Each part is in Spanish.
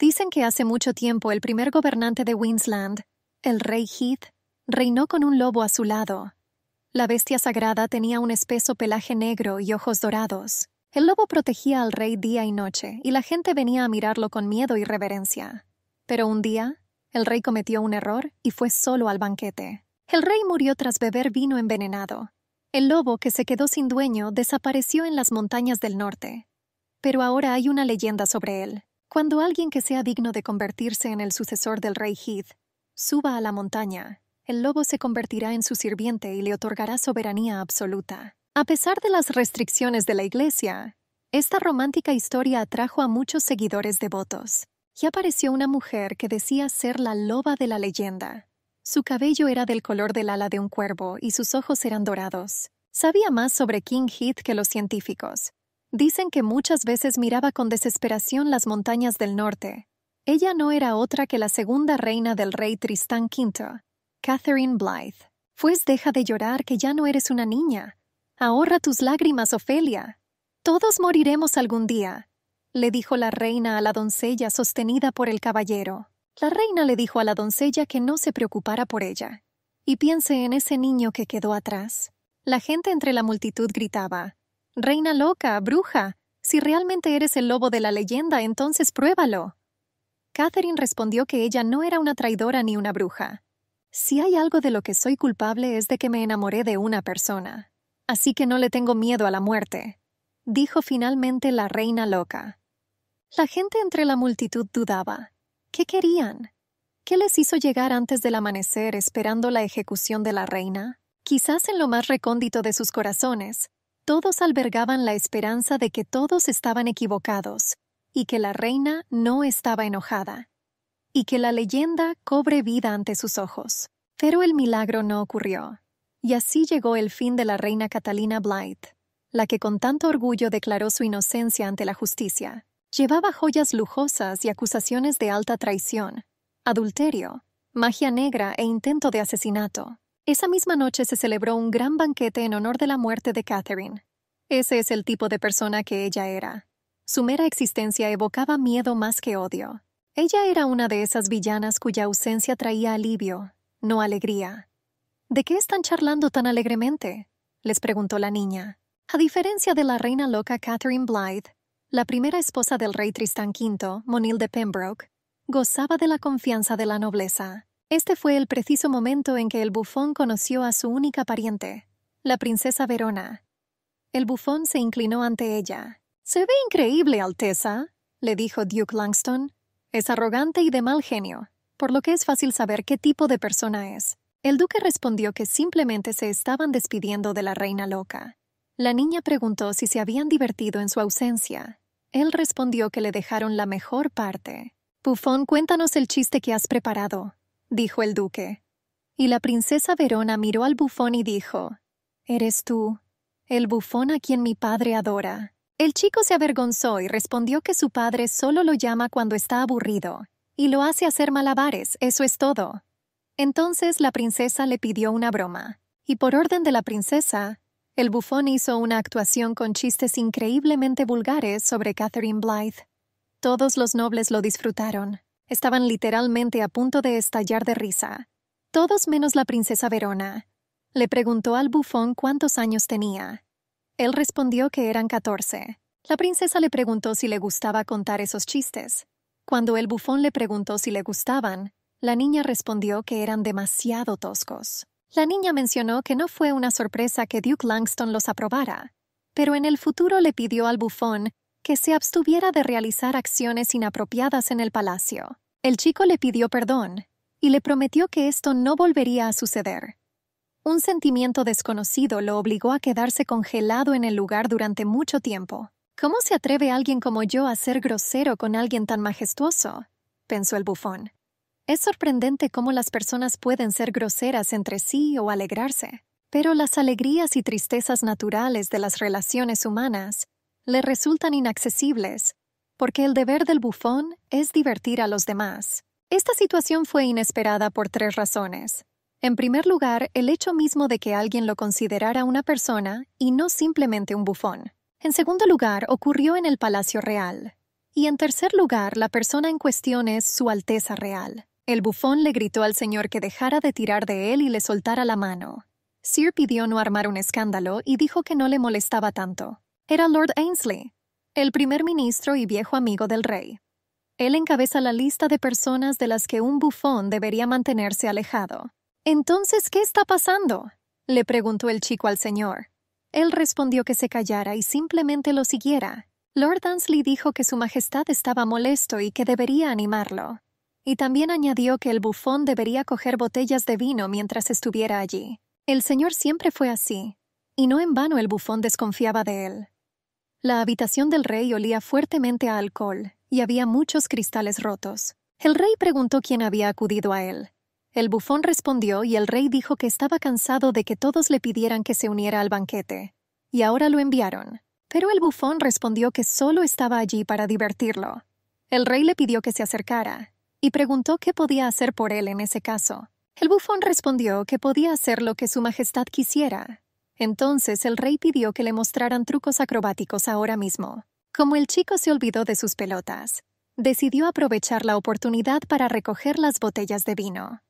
Dicen que hace mucho tiempo el primer gobernante de Winsland, el rey Heath, reinó con un lobo a su lado. La bestia sagrada tenía un espeso pelaje negro y ojos dorados. El lobo protegía al rey día y noche, y la gente venía a mirarlo con miedo y reverencia. Pero un día, el rey cometió un error y fue solo al banquete. El rey murió tras beber vino envenenado. El lobo, que se quedó sin dueño, desapareció en las montañas del norte. Pero ahora hay una leyenda sobre él. Cuando alguien que sea digno de convertirse en el sucesor del rey Heath suba a la montaña, el lobo se convertirá en su sirviente y le otorgará soberanía absoluta. A pesar de las restricciones de la iglesia, esta romántica historia atrajo a muchos seguidores devotos. Y apareció una mujer que decía ser la loba de la leyenda. Su cabello era del color del ala de un cuervo y sus ojos eran dorados. Sabía más sobre King Heath que los científicos, Dicen que muchas veces miraba con desesperación las montañas del norte. Ella no era otra que la segunda reina del rey Tristán V, Catherine Blythe. Pues deja de llorar que ya no eres una niña. Ahorra tus lágrimas, Ofelia. Todos moriremos algún día, le dijo la reina a la doncella sostenida por el caballero. La reina le dijo a la doncella que no se preocupara por ella. Y piense en ese niño que quedó atrás. La gente entre la multitud gritaba, Reina loca, bruja, si realmente eres el lobo de la leyenda, entonces pruébalo. Catherine respondió que ella no era una traidora ni una bruja. Si hay algo de lo que soy culpable es de que me enamoré de una persona. Así que no le tengo miedo a la muerte, dijo finalmente la reina loca. La gente entre la multitud dudaba. ¿Qué querían? ¿Qué les hizo llegar antes del amanecer esperando la ejecución de la reina? Quizás en lo más recóndito de sus corazones, todos albergaban la esperanza de que todos estaban equivocados, y que la reina no estaba enojada, y que la leyenda cobre vida ante sus ojos. Pero el milagro no ocurrió, y así llegó el fin de la reina Catalina Blythe, la que con tanto orgullo declaró su inocencia ante la justicia. Llevaba joyas lujosas y acusaciones de alta traición, adulterio, magia negra e intento de asesinato. Esa misma noche se celebró un gran banquete en honor de la muerte de Catherine. Ese es el tipo de persona que ella era. Su mera existencia evocaba miedo más que odio. Ella era una de esas villanas cuya ausencia traía alivio, no alegría. ¿De qué están charlando tan alegremente? les preguntó la niña. A diferencia de la reina loca Catherine Blythe, la primera esposa del rey Tristán V, Monil de Pembroke, gozaba de la confianza de la nobleza. Este fue el preciso momento en que el bufón conoció a su única pariente, la princesa Verona. El bufón se inclinó ante ella. Se ve increíble, Alteza, le dijo Duke Langston. Es arrogante y de mal genio, por lo que es fácil saber qué tipo de persona es. El duque respondió que simplemente se estaban despidiendo de la reina loca. La niña preguntó si se habían divertido en su ausencia. Él respondió que le dejaron la mejor parte. Bufón, cuéntanos el chiste que has preparado, dijo el duque. Y la princesa Verona miró al bufón y dijo, Eres tú, el bufón a quien mi padre adora. El chico se avergonzó y respondió que su padre solo lo llama cuando está aburrido, y lo hace hacer malabares, eso es todo. Entonces la princesa le pidió una broma, y por orden de la princesa, el bufón hizo una actuación con chistes increíblemente vulgares sobre Catherine Blythe. Todos los nobles lo disfrutaron. Estaban literalmente a punto de estallar de risa. Todos menos la princesa Verona. Le preguntó al bufón cuántos años tenía. Él respondió que eran catorce. La princesa le preguntó si le gustaba contar esos chistes. Cuando el bufón le preguntó si le gustaban, la niña respondió que eran demasiado toscos. La niña mencionó que no fue una sorpresa que Duke Langston los aprobara, pero en el futuro le pidió al bufón que se abstuviera de realizar acciones inapropiadas en el palacio. El chico le pidió perdón y le prometió que esto no volvería a suceder. Un sentimiento desconocido lo obligó a quedarse congelado en el lugar durante mucho tiempo. ¿Cómo se atreve alguien como yo a ser grosero con alguien tan majestuoso? pensó el bufón. Es sorprendente cómo las personas pueden ser groseras entre sí o alegrarse, pero las alegrías y tristezas naturales de las relaciones humanas le resultan inaccesibles, porque el deber del bufón es divertir a los demás. Esta situación fue inesperada por tres razones. En primer lugar, el hecho mismo de que alguien lo considerara una persona y no simplemente un bufón. En segundo lugar, ocurrió en el Palacio Real. Y en tercer lugar, la persona en cuestión es Su Alteza Real. El bufón le gritó al señor que dejara de tirar de él y le soltara la mano. Sir pidió no armar un escándalo y dijo que no le molestaba tanto era Lord Ainsley, el primer ministro y viejo amigo del rey. Él encabeza la lista de personas de las que un bufón debería mantenerse alejado. Entonces, ¿qué está pasando? le preguntó el chico al señor. Él respondió que se callara y simplemente lo siguiera. Lord Ainsley dijo que su Majestad estaba molesto y que debería animarlo. Y también añadió que el bufón debería coger botellas de vino mientras estuviera allí. El señor siempre fue así, y no en vano el bufón desconfiaba de él. La habitación del rey olía fuertemente a alcohol y había muchos cristales rotos. El rey preguntó quién había acudido a él. El bufón respondió y el rey dijo que estaba cansado de que todos le pidieran que se uniera al banquete, y ahora lo enviaron. Pero el bufón respondió que solo estaba allí para divertirlo. El rey le pidió que se acercara, y preguntó qué podía hacer por él en ese caso. El bufón respondió que podía hacer lo que su Majestad quisiera, entonces el rey pidió que le mostraran trucos acrobáticos ahora mismo. Como el chico se olvidó de sus pelotas, decidió aprovechar la oportunidad para recoger las botellas de vino.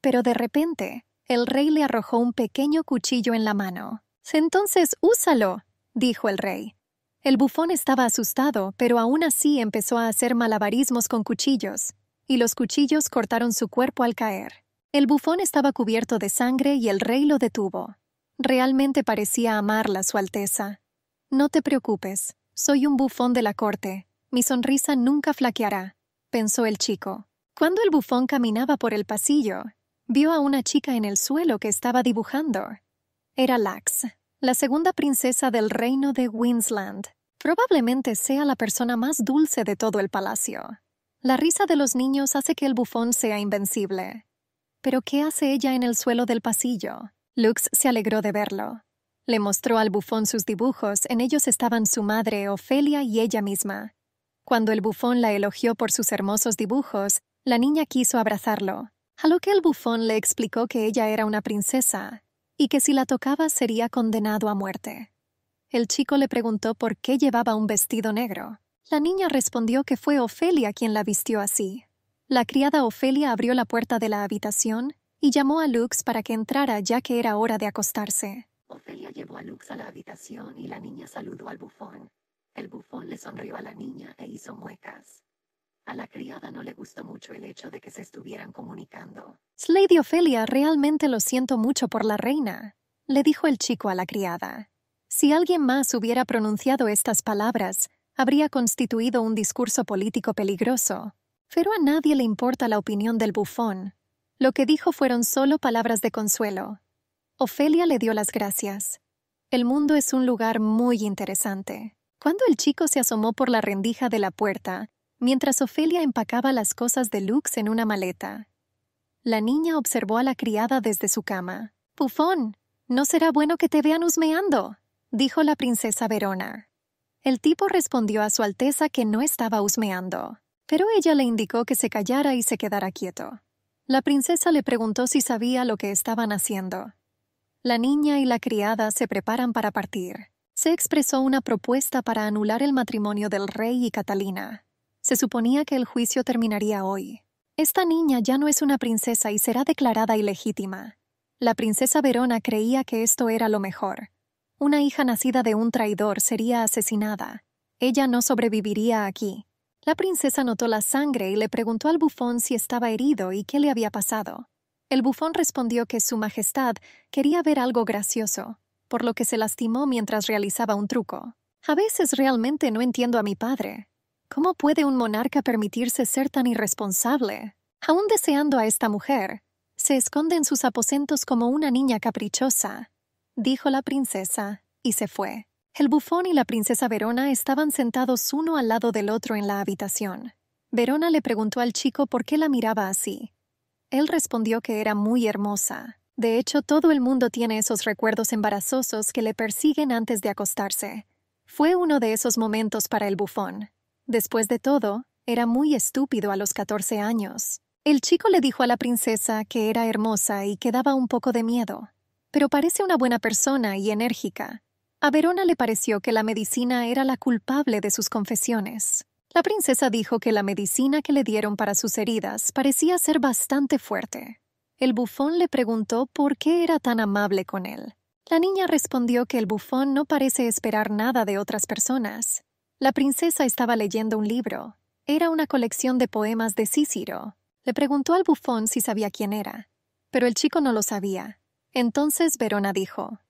Pero de repente, el rey le arrojó un pequeño cuchillo en la mano. Entonces, úsalo, dijo el rey. El bufón estaba asustado, pero aún así empezó a hacer malabarismos con cuchillos, y los cuchillos cortaron su cuerpo al caer. El bufón estaba cubierto de sangre y el rey lo detuvo. Realmente parecía amarla Su Alteza. No te preocupes, soy un bufón de la corte. Mi sonrisa nunca flaqueará, pensó el chico. Cuando el bufón caminaba por el pasillo, vio a una chica en el suelo que estaba dibujando. Era Lax, la segunda princesa del reino de Winsland. Probablemente sea la persona más dulce de todo el palacio. La risa de los niños hace que el bufón sea invencible. Pero ¿qué hace ella en el suelo del pasillo? Lux se alegró de verlo. Le mostró al bufón sus dibujos, en ellos estaban su madre, Ofelia y ella misma. Cuando el bufón la elogió por sus hermosos dibujos, la niña quiso abrazarlo, a lo que el bufón le explicó que ella era una princesa y que si la tocaba sería condenado a muerte. El chico le preguntó por qué llevaba un vestido negro. La niña respondió que fue Ofelia quien la vistió así. La criada Ofelia abrió la puerta de la habitación y llamó a Lux para que entrara ya que era hora de acostarse. Ofelia llevó a Lux a la habitación y la niña saludó al bufón. El bufón le sonrió a la niña e hizo muecas. A la criada no le gustó mucho el hecho de que se estuvieran comunicando. Lady Ofelia, realmente lo siento mucho por la reina, le dijo el chico a la criada. Si alguien más hubiera pronunciado estas palabras, habría constituido un discurso político peligroso. Pero a nadie le importa la opinión del bufón, lo que dijo fueron solo palabras de consuelo. Ofelia le dio las gracias. El mundo es un lugar muy interesante. Cuando el chico se asomó por la rendija de la puerta, mientras Ofelia empacaba las cosas de Lux en una maleta, la niña observó a la criada desde su cama. Pufón, no será bueno que te vean husmeando, dijo la princesa Verona. El tipo respondió a su Alteza que no estaba husmeando, pero ella le indicó que se callara y se quedara quieto. La princesa le preguntó si sabía lo que estaban haciendo. La niña y la criada se preparan para partir. Se expresó una propuesta para anular el matrimonio del rey y Catalina. Se suponía que el juicio terminaría hoy. Esta niña ya no es una princesa y será declarada ilegítima. La princesa Verona creía que esto era lo mejor. Una hija nacida de un traidor sería asesinada. Ella no sobreviviría aquí. La princesa notó la sangre y le preguntó al bufón si estaba herido y qué le había pasado. El bufón respondió que Su Majestad quería ver algo gracioso, por lo que se lastimó mientras realizaba un truco. A veces realmente no entiendo a mi padre. ¿Cómo puede un monarca permitirse ser tan irresponsable? Aún deseando a esta mujer, se esconde en sus aposentos como una niña caprichosa, dijo la princesa, y se fue. El bufón y la princesa Verona estaban sentados uno al lado del otro en la habitación. Verona le preguntó al chico por qué la miraba así. Él respondió que era muy hermosa. De hecho, todo el mundo tiene esos recuerdos embarazosos que le persiguen antes de acostarse. Fue uno de esos momentos para el bufón. Después de todo, era muy estúpido a los 14 años. El chico le dijo a la princesa que era hermosa y que daba un poco de miedo, pero parece una buena persona y enérgica. A Verona le pareció que la medicina era la culpable de sus confesiones. La princesa dijo que la medicina que le dieron para sus heridas parecía ser bastante fuerte. El bufón le preguntó por qué era tan amable con él. La niña respondió que el bufón no parece esperar nada de otras personas. La princesa estaba leyendo un libro. Era una colección de poemas de Cícero. Le preguntó al bufón si sabía quién era, pero el chico no lo sabía. Entonces Verona dijo,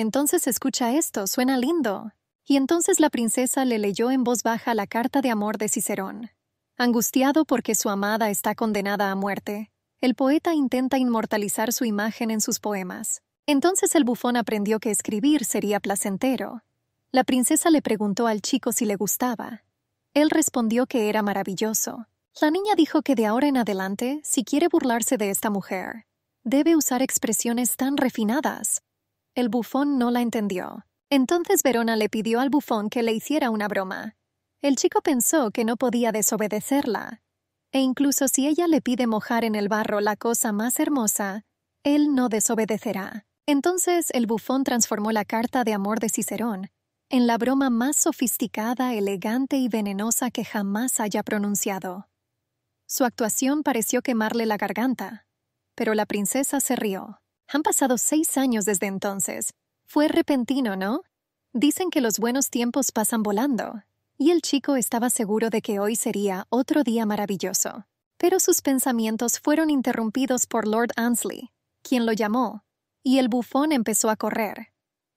entonces escucha esto, suena lindo. Y entonces la princesa le leyó en voz baja la carta de amor de Cicerón. Angustiado porque su amada está condenada a muerte, el poeta intenta inmortalizar su imagen en sus poemas. Entonces el bufón aprendió que escribir sería placentero. La princesa le preguntó al chico si le gustaba. Él respondió que era maravilloso. La niña dijo que de ahora en adelante, si quiere burlarse de esta mujer, debe usar expresiones tan refinadas el bufón no la entendió. Entonces Verona le pidió al bufón que le hiciera una broma. El chico pensó que no podía desobedecerla, e incluso si ella le pide mojar en el barro la cosa más hermosa, él no desobedecerá. Entonces el bufón transformó la carta de amor de Cicerón en la broma más sofisticada, elegante y venenosa que jamás haya pronunciado. Su actuación pareció quemarle la garganta, pero la princesa se rió. Han pasado seis años desde entonces. Fue repentino, ¿no? Dicen que los buenos tiempos pasan volando, y el chico estaba seguro de que hoy sería otro día maravilloso. Pero sus pensamientos fueron interrumpidos por Lord Ansley, quien lo llamó, y el bufón empezó a correr.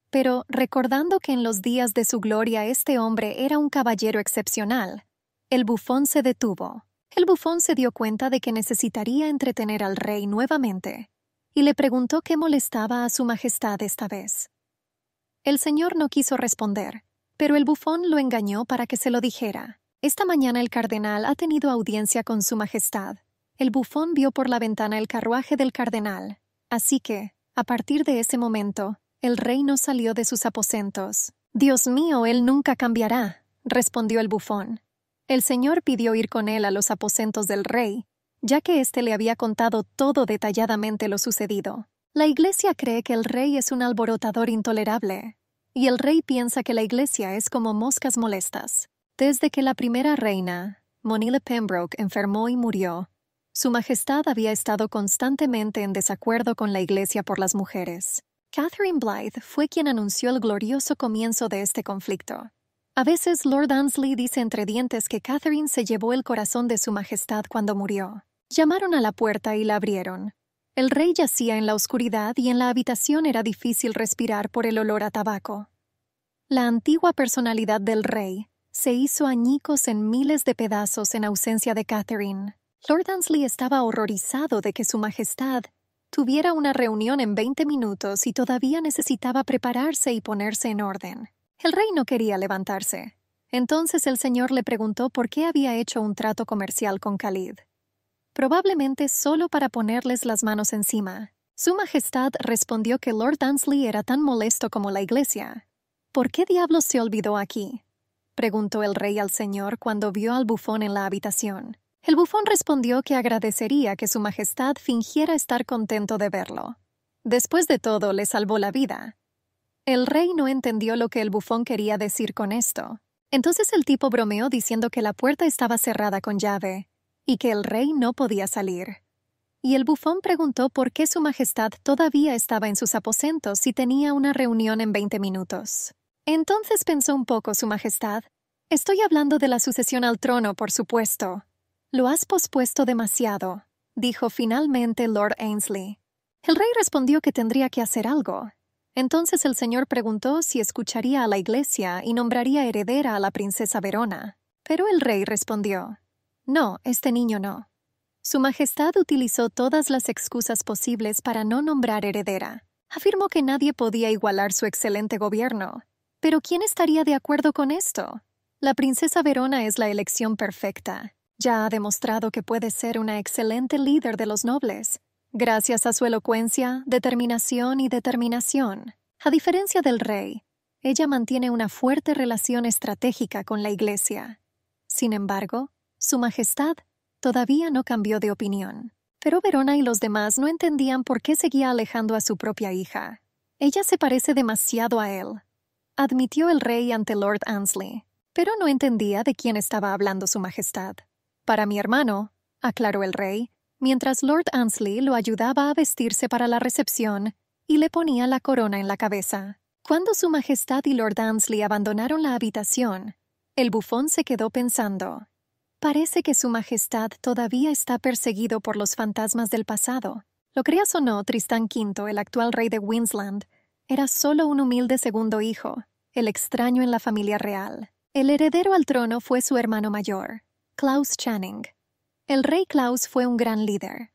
Pero recordando que en los días de su gloria este hombre era un caballero excepcional, el bufón se detuvo. El bufón se dio cuenta de que necesitaría entretener al rey nuevamente, y le preguntó qué molestaba a su Majestad esta vez. El señor no quiso responder, pero el bufón lo engañó para que se lo dijera. Esta mañana el cardenal ha tenido audiencia con su Majestad. El bufón vio por la ventana el carruaje del cardenal. Así que, a partir de ese momento, el rey no salió de sus aposentos. Dios mío, él nunca cambiará, respondió el bufón. El señor pidió ir con él a los aposentos del rey, ya que éste le había contado todo detalladamente lo sucedido. La iglesia cree que el rey es un alborotador intolerable, y el rey piensa que la iglesia es como moscas molestas. Desde que la primera reina, Monile Pembroke, enfermó y murió, su Majestad había estado constantemente en desacuerdo con la iglesia por las mujeres. Catherine Blythe fue quien anunció el glorioso comienzo de este conflicto. A veces Lord Ansley dice entre dientes que Catherine se llevó el corazón de su Majestad cuando murió. Llamaron a la puerta y la abrieron. El rey yacía en la oscuridad y en la habitación era difícil respirar por el olor a tabaco. La antigua personalidad del rey se hizo añicos en miles de pedazos en ausencia de Catherine. Lord Ansley estaba horrorizado de que Su Majestad tuviera una reunión en 20 minutos y todavía necesitaba prepararse y ponerse en orden. El rey no quería levantarse. Entonces el señor le preguntó por qué había hecho un trato comercial con Khalid probablemente solo para ponerles las manos encima. Su Majestad respondió que Lord Dunsley era tan molesto como la iglesia. ¿Por qué diablos se olvidó aquí? preguntó el rey al señor cuando vio al bufón en la habitación. El bufón respondió que agradecería que Su Majestad fingiera estar contento de verlo. Después de todo, le salvó la vida. El rey no entendió lo que el bufón quería decir con esto. Entonces el tipo bromeó diciendo que la puerta estaba cerrada con llave, y que el rey no podía salir. Y el bufón preguntó por qué su majestad todavía estaba en sus aposentos y tenía una reunión en veinte minutos. Entonces pensó un poco su majestad. Estoy hablando de la sucesión al trono, por supuesto. Lo has pospuesto demasiado, dijo finalmente Lord Ainsley. El rey respondió que tendría que hacer algo. Entonces el señor preguntó si escucharía a la iglesia y nombraría heredera a la princesa Verona. Pero el rey respondió, no, este niño no. Su Majestad utilizó todas las excusas posibles para no nombrar heredera. Afirmó que nadie podía igualar su excelente gobierno. Pero ¿quién estaría de acuerdo con esto? La princesa Verona es la elección perfecta. Ya ha demostrado que puede ser una excelente líder de los nobles, gracias a su elocuencia, determinación y determinación. A diferencia del rey, ella mantiene una fuerte relación estratégica con la Iglesia. Sin embargo, su Majestad todavía no cambió de opinión, pero Verona y los demás no entendían por qué seguía alejando a su propia hija. Ella se parece demasiado a él, admitió el rey ante Lord Ansley, pero no entendía de quién estaba hablando Su Majestad. Para mi hermano, aclaró el rey, mientras Lord Ansley lo ayudaba a vestirse para la recepción y le ponía la corona en la cabeza. Cuando Su Majestad y Lord Ansley abandonaron la habitación, el bufón se quedó pensando. Parece que Su Majestad todavía está perseguido por los fantasmas del pasado. Lo creas o no, Tristán V, el actual rey de Winsland, era solo un humilde segundo hijo, el extraño en la familia real. El heredero al trono fue su hermano mayor, Klaus Channing. El rey Klaus fue un gran líder.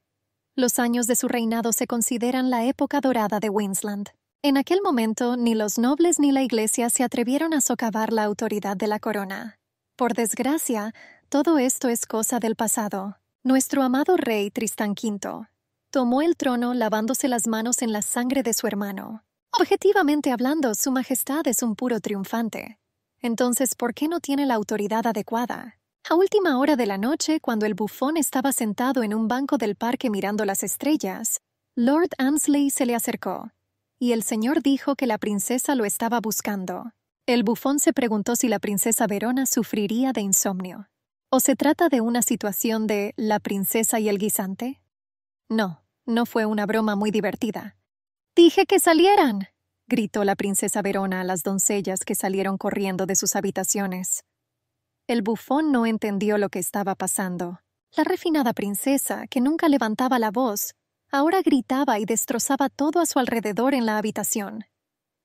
Los años de su reinado se consideran la época dorada de Winsland. En aquel momento, ni los nobles ni la iglesia se atrevieron a socavar la autoridad de la corona. Por desgracia, todo esto es cosa del pasado. Nuestro amado rey Tristán V tomó el trono lavándose las manos en la sangre de su hermano. Objetivamente hablando, Su Majestad es un puro triunfante. Entonces, ¿por qué no tiene la autoridad adecuada? A última hora de la noche, cuando el bufón estaba sentado en un banco del parque mirando las estrellas, Lord Ansley se le acercó, y el señor dijo que la princesa lo estaba buscando. El bufón se preguntó si la princesa Verona sufriría de insomnio. ¿O se trata de una situación de la princesa y el guisante? No, no fue una broma muy divertida. Dije que salieran, gritó la princesa Verona a las doncellas que salieron corriendo de sus habitaciones. El bufón no entendió lo que estaba pasando. La refinada princesa, que nunca levantaba la voz, ahora gritaba y destrozaba todo a su alrededor en la habitación.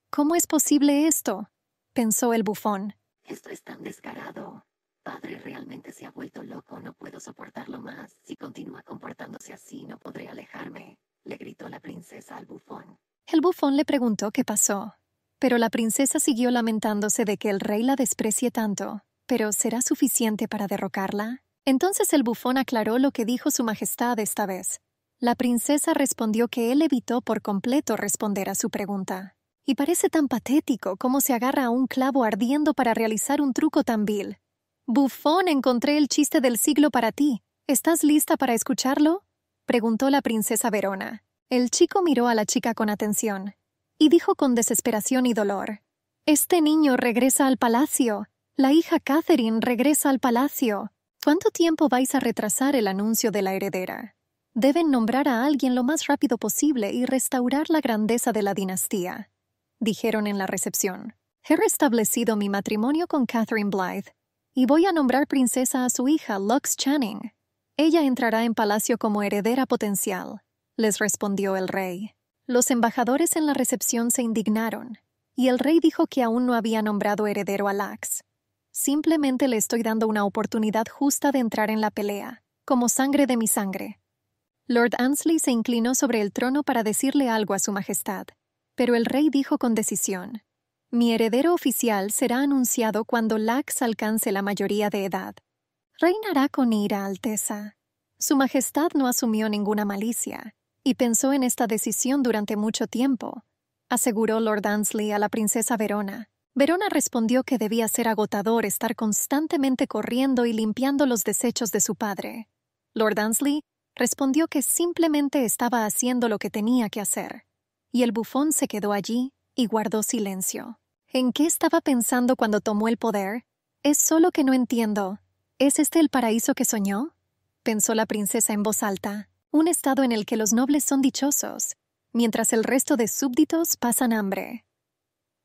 ¿Cómo es posible esto? pensó el bufón. Esto es tan descarado. Padre realmente se ha vuelto loco, no puedo soportarlo más. Si continúa comportándose así, no podré alejarme, le gritó la princesa al bufón. El bufón le preguntó qué pasó, pero la princesa siguió lamentándose de que el rey la desprecie tanto. ¿Pero será suficiente para derrocarla? Entonces el bufón aclaró lo que dijo su majestad esta vez. La princesa respondió que él evitó por completo responder a su pregunta. Y parece tan patético como se agarra a un clavo ardiendo para realizar un truco tan vil. Bufón, encontré el chiste del siglo para ti. ¿Estás lista para escucharlo? preguntó la princesa Verona. El chico miró a la chica con atención y dijo con desesperación y dolor Este niño regresa al palacio. La hija Catherine regresa al palacio. ¿Cuánto tiempo vais a retrasar el anuncio de la heredera? Deben nombrar a alguien lo más rápido posible y restaurar la grandeza de la dinastía, dijeron en la recepción. He restablecido mi matrimonio con Catherine Blythe y voy a nombrar princesa a su hija, Lux Channing. Ella entrará en palacio como heredera potencial, les respondió el rey. Los embajadores en la recepción se indignaron, y el rey dijo que aún no había nombrado heredero a Lux. Simplemente le estoy dando una oportunidad justa de entrar en la pelea, como sangre de mi sangre. Lord Ansley se inclinó sobre el trono para decirle algo a su Majestad, pero el rey dijo con decisión, mi heredero oficial será anunciado cuando Lax alcance la mayoría de edad. Reinará con ira, Alteza. Su Majestad no asumió ninguna malicia, y pensó en esta decisión durante mucho tiempo, aseguró Lord Ansley a la princesa Verona. Verona respondió que debía ser agotador estar constantemente corriendo y limpiando los desechos de su padre. Lord Ansley respondió que simplemente estaba haciendo lo que tenía que hacer, y el bufón se quedó allí y guardó silencio. ¿En qué estaba pensando cuando tomó el poder? Es solo que no entiendo. ¿Es este el paraíso que soñó? pensó la princesa en voz alta, un estado en el que los nobles son dichosos, mientras el resto de súbditos pasan hambre.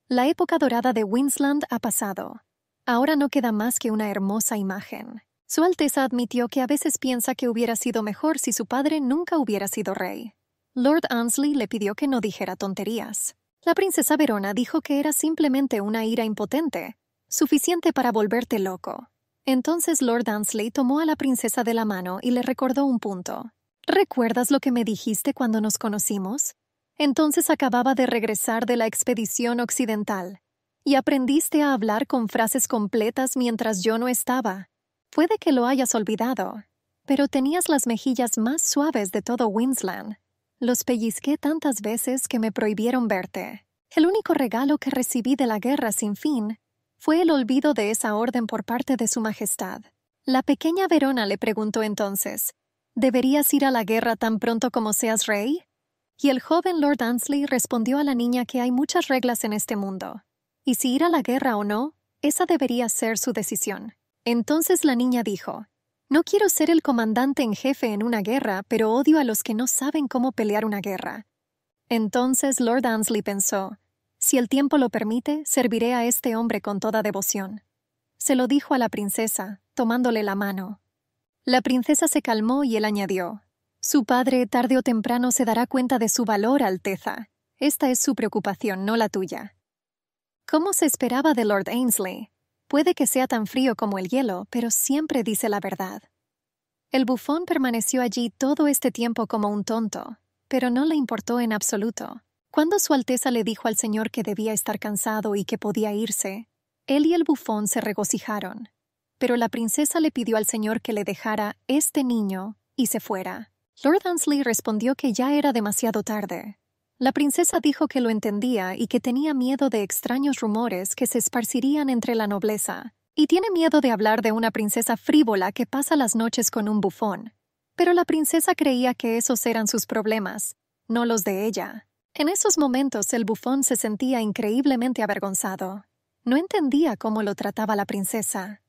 La época dorada de Winsland ha pasado. Ahora no queda más que una hermosa imagen. Su Alteza admitió que a veces piensa que hubiera sido mejor si su padre nunca hubiera sido rey. Lord Ansley le pidió que no dijera tonterías. La princesa Verona dijo que era simplemente una ira impotente, suficiente para volverte loco. Entonces Lord Ansley tomó a la princesa de la mano y le recordó un punto. ¿Recuerdas lo que me dijiste cuando nos conocimos? Entonces acababa de regresar de la expedición occidental, y aprendiste a hablar con frases completas mientras yo no estaba. Puede que lo hayas olvidado, pero tenías las mejillas más suaves de todo Winsland. Los pellizqué tantas veces que me prohibieron verte. El único regalo que recibí de la guerra sin fin fue el olvido de esa orden por parte de Su Majestad. La pequeña Verona le preguntó entonces, ¿Deberías ir a la guerra tan pronto como seas rey? Y el joven Lord Ansley respondió a la niña que hay muchas reglas en este mundo, y si ir a la guerra o no, esa debería ser su decisión. Entonces la niña dijo, no quiero ser el comandante en jefe en una guerra, pero odio a los que no saben cómo pelear una guerra. Entonces Lord Ansley pensó, si el tiempo lo permite, serviré a este hombre con toda devoción. Se lo dijo a la princesa, tomándole la mano. La princesa se calmó y él añadió, Su padre tarde o temprano se dará cuenta de su valor, Alteza. Esta es su preocupación, no la tuya. ¿Cómo se esperaba de Lord Ainsley, Puede que sea tan frío como el hielo, pero siempre dice la verdad. El bufón permaneció allí todo este tiempo como un tonto, pero no le importó en absoluto. Cuando Su Alteza le dijo al señor que debía estar cansado y que podía irse, él y el bufón se regocijaron. Pero la princesa le pidió al señor que le dejara este niño y se fuera. Lord Ansley respondió que ya era demasiado tarde, la princesa dijo que lo entendía y que tenía miedo de extraños rumores que se esparcirían entre la nobleza, y tiene miedo de hablar de una princesa frívola que pasa las noches con un bufón. Pero la princesa creía que esos eran sus problemas, no los de ella. En esos momentos el bufón se sentía increíblemente avergonzado. No entendía cómo lo trataba la princesa.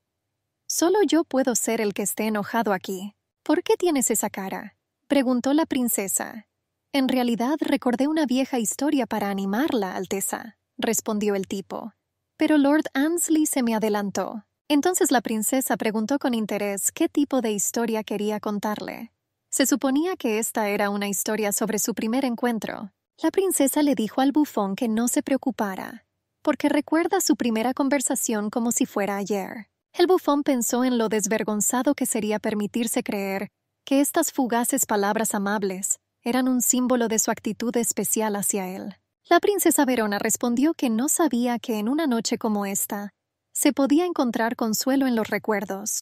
Solo yo puedo ser el que esté enojado aquí. ¿Por qué tienes esa cara? preguntó la princesa, en realidad recordé una vieja historia para animarla, Alteza, respondió el tipo. Pero Lord Ansley se me adelantó. Entonces la princesa preguntó con interés qué tipo de historia quería contarle. Se suponía que esta era una historia sobre su primer encuentro. La princesa le dijo al bufón que no se preocupara, porque recuerda su primera conversación como si fuera ayer. El bufón pensó en lo desvergonzado que sería permitirse creer que estas fugaces palabras amables eran un símbolo de su actitud especial hacia él. La princesa Verona respondió que no sabía que en una noche como esta se podía encontrar consuelo en los recuerdos.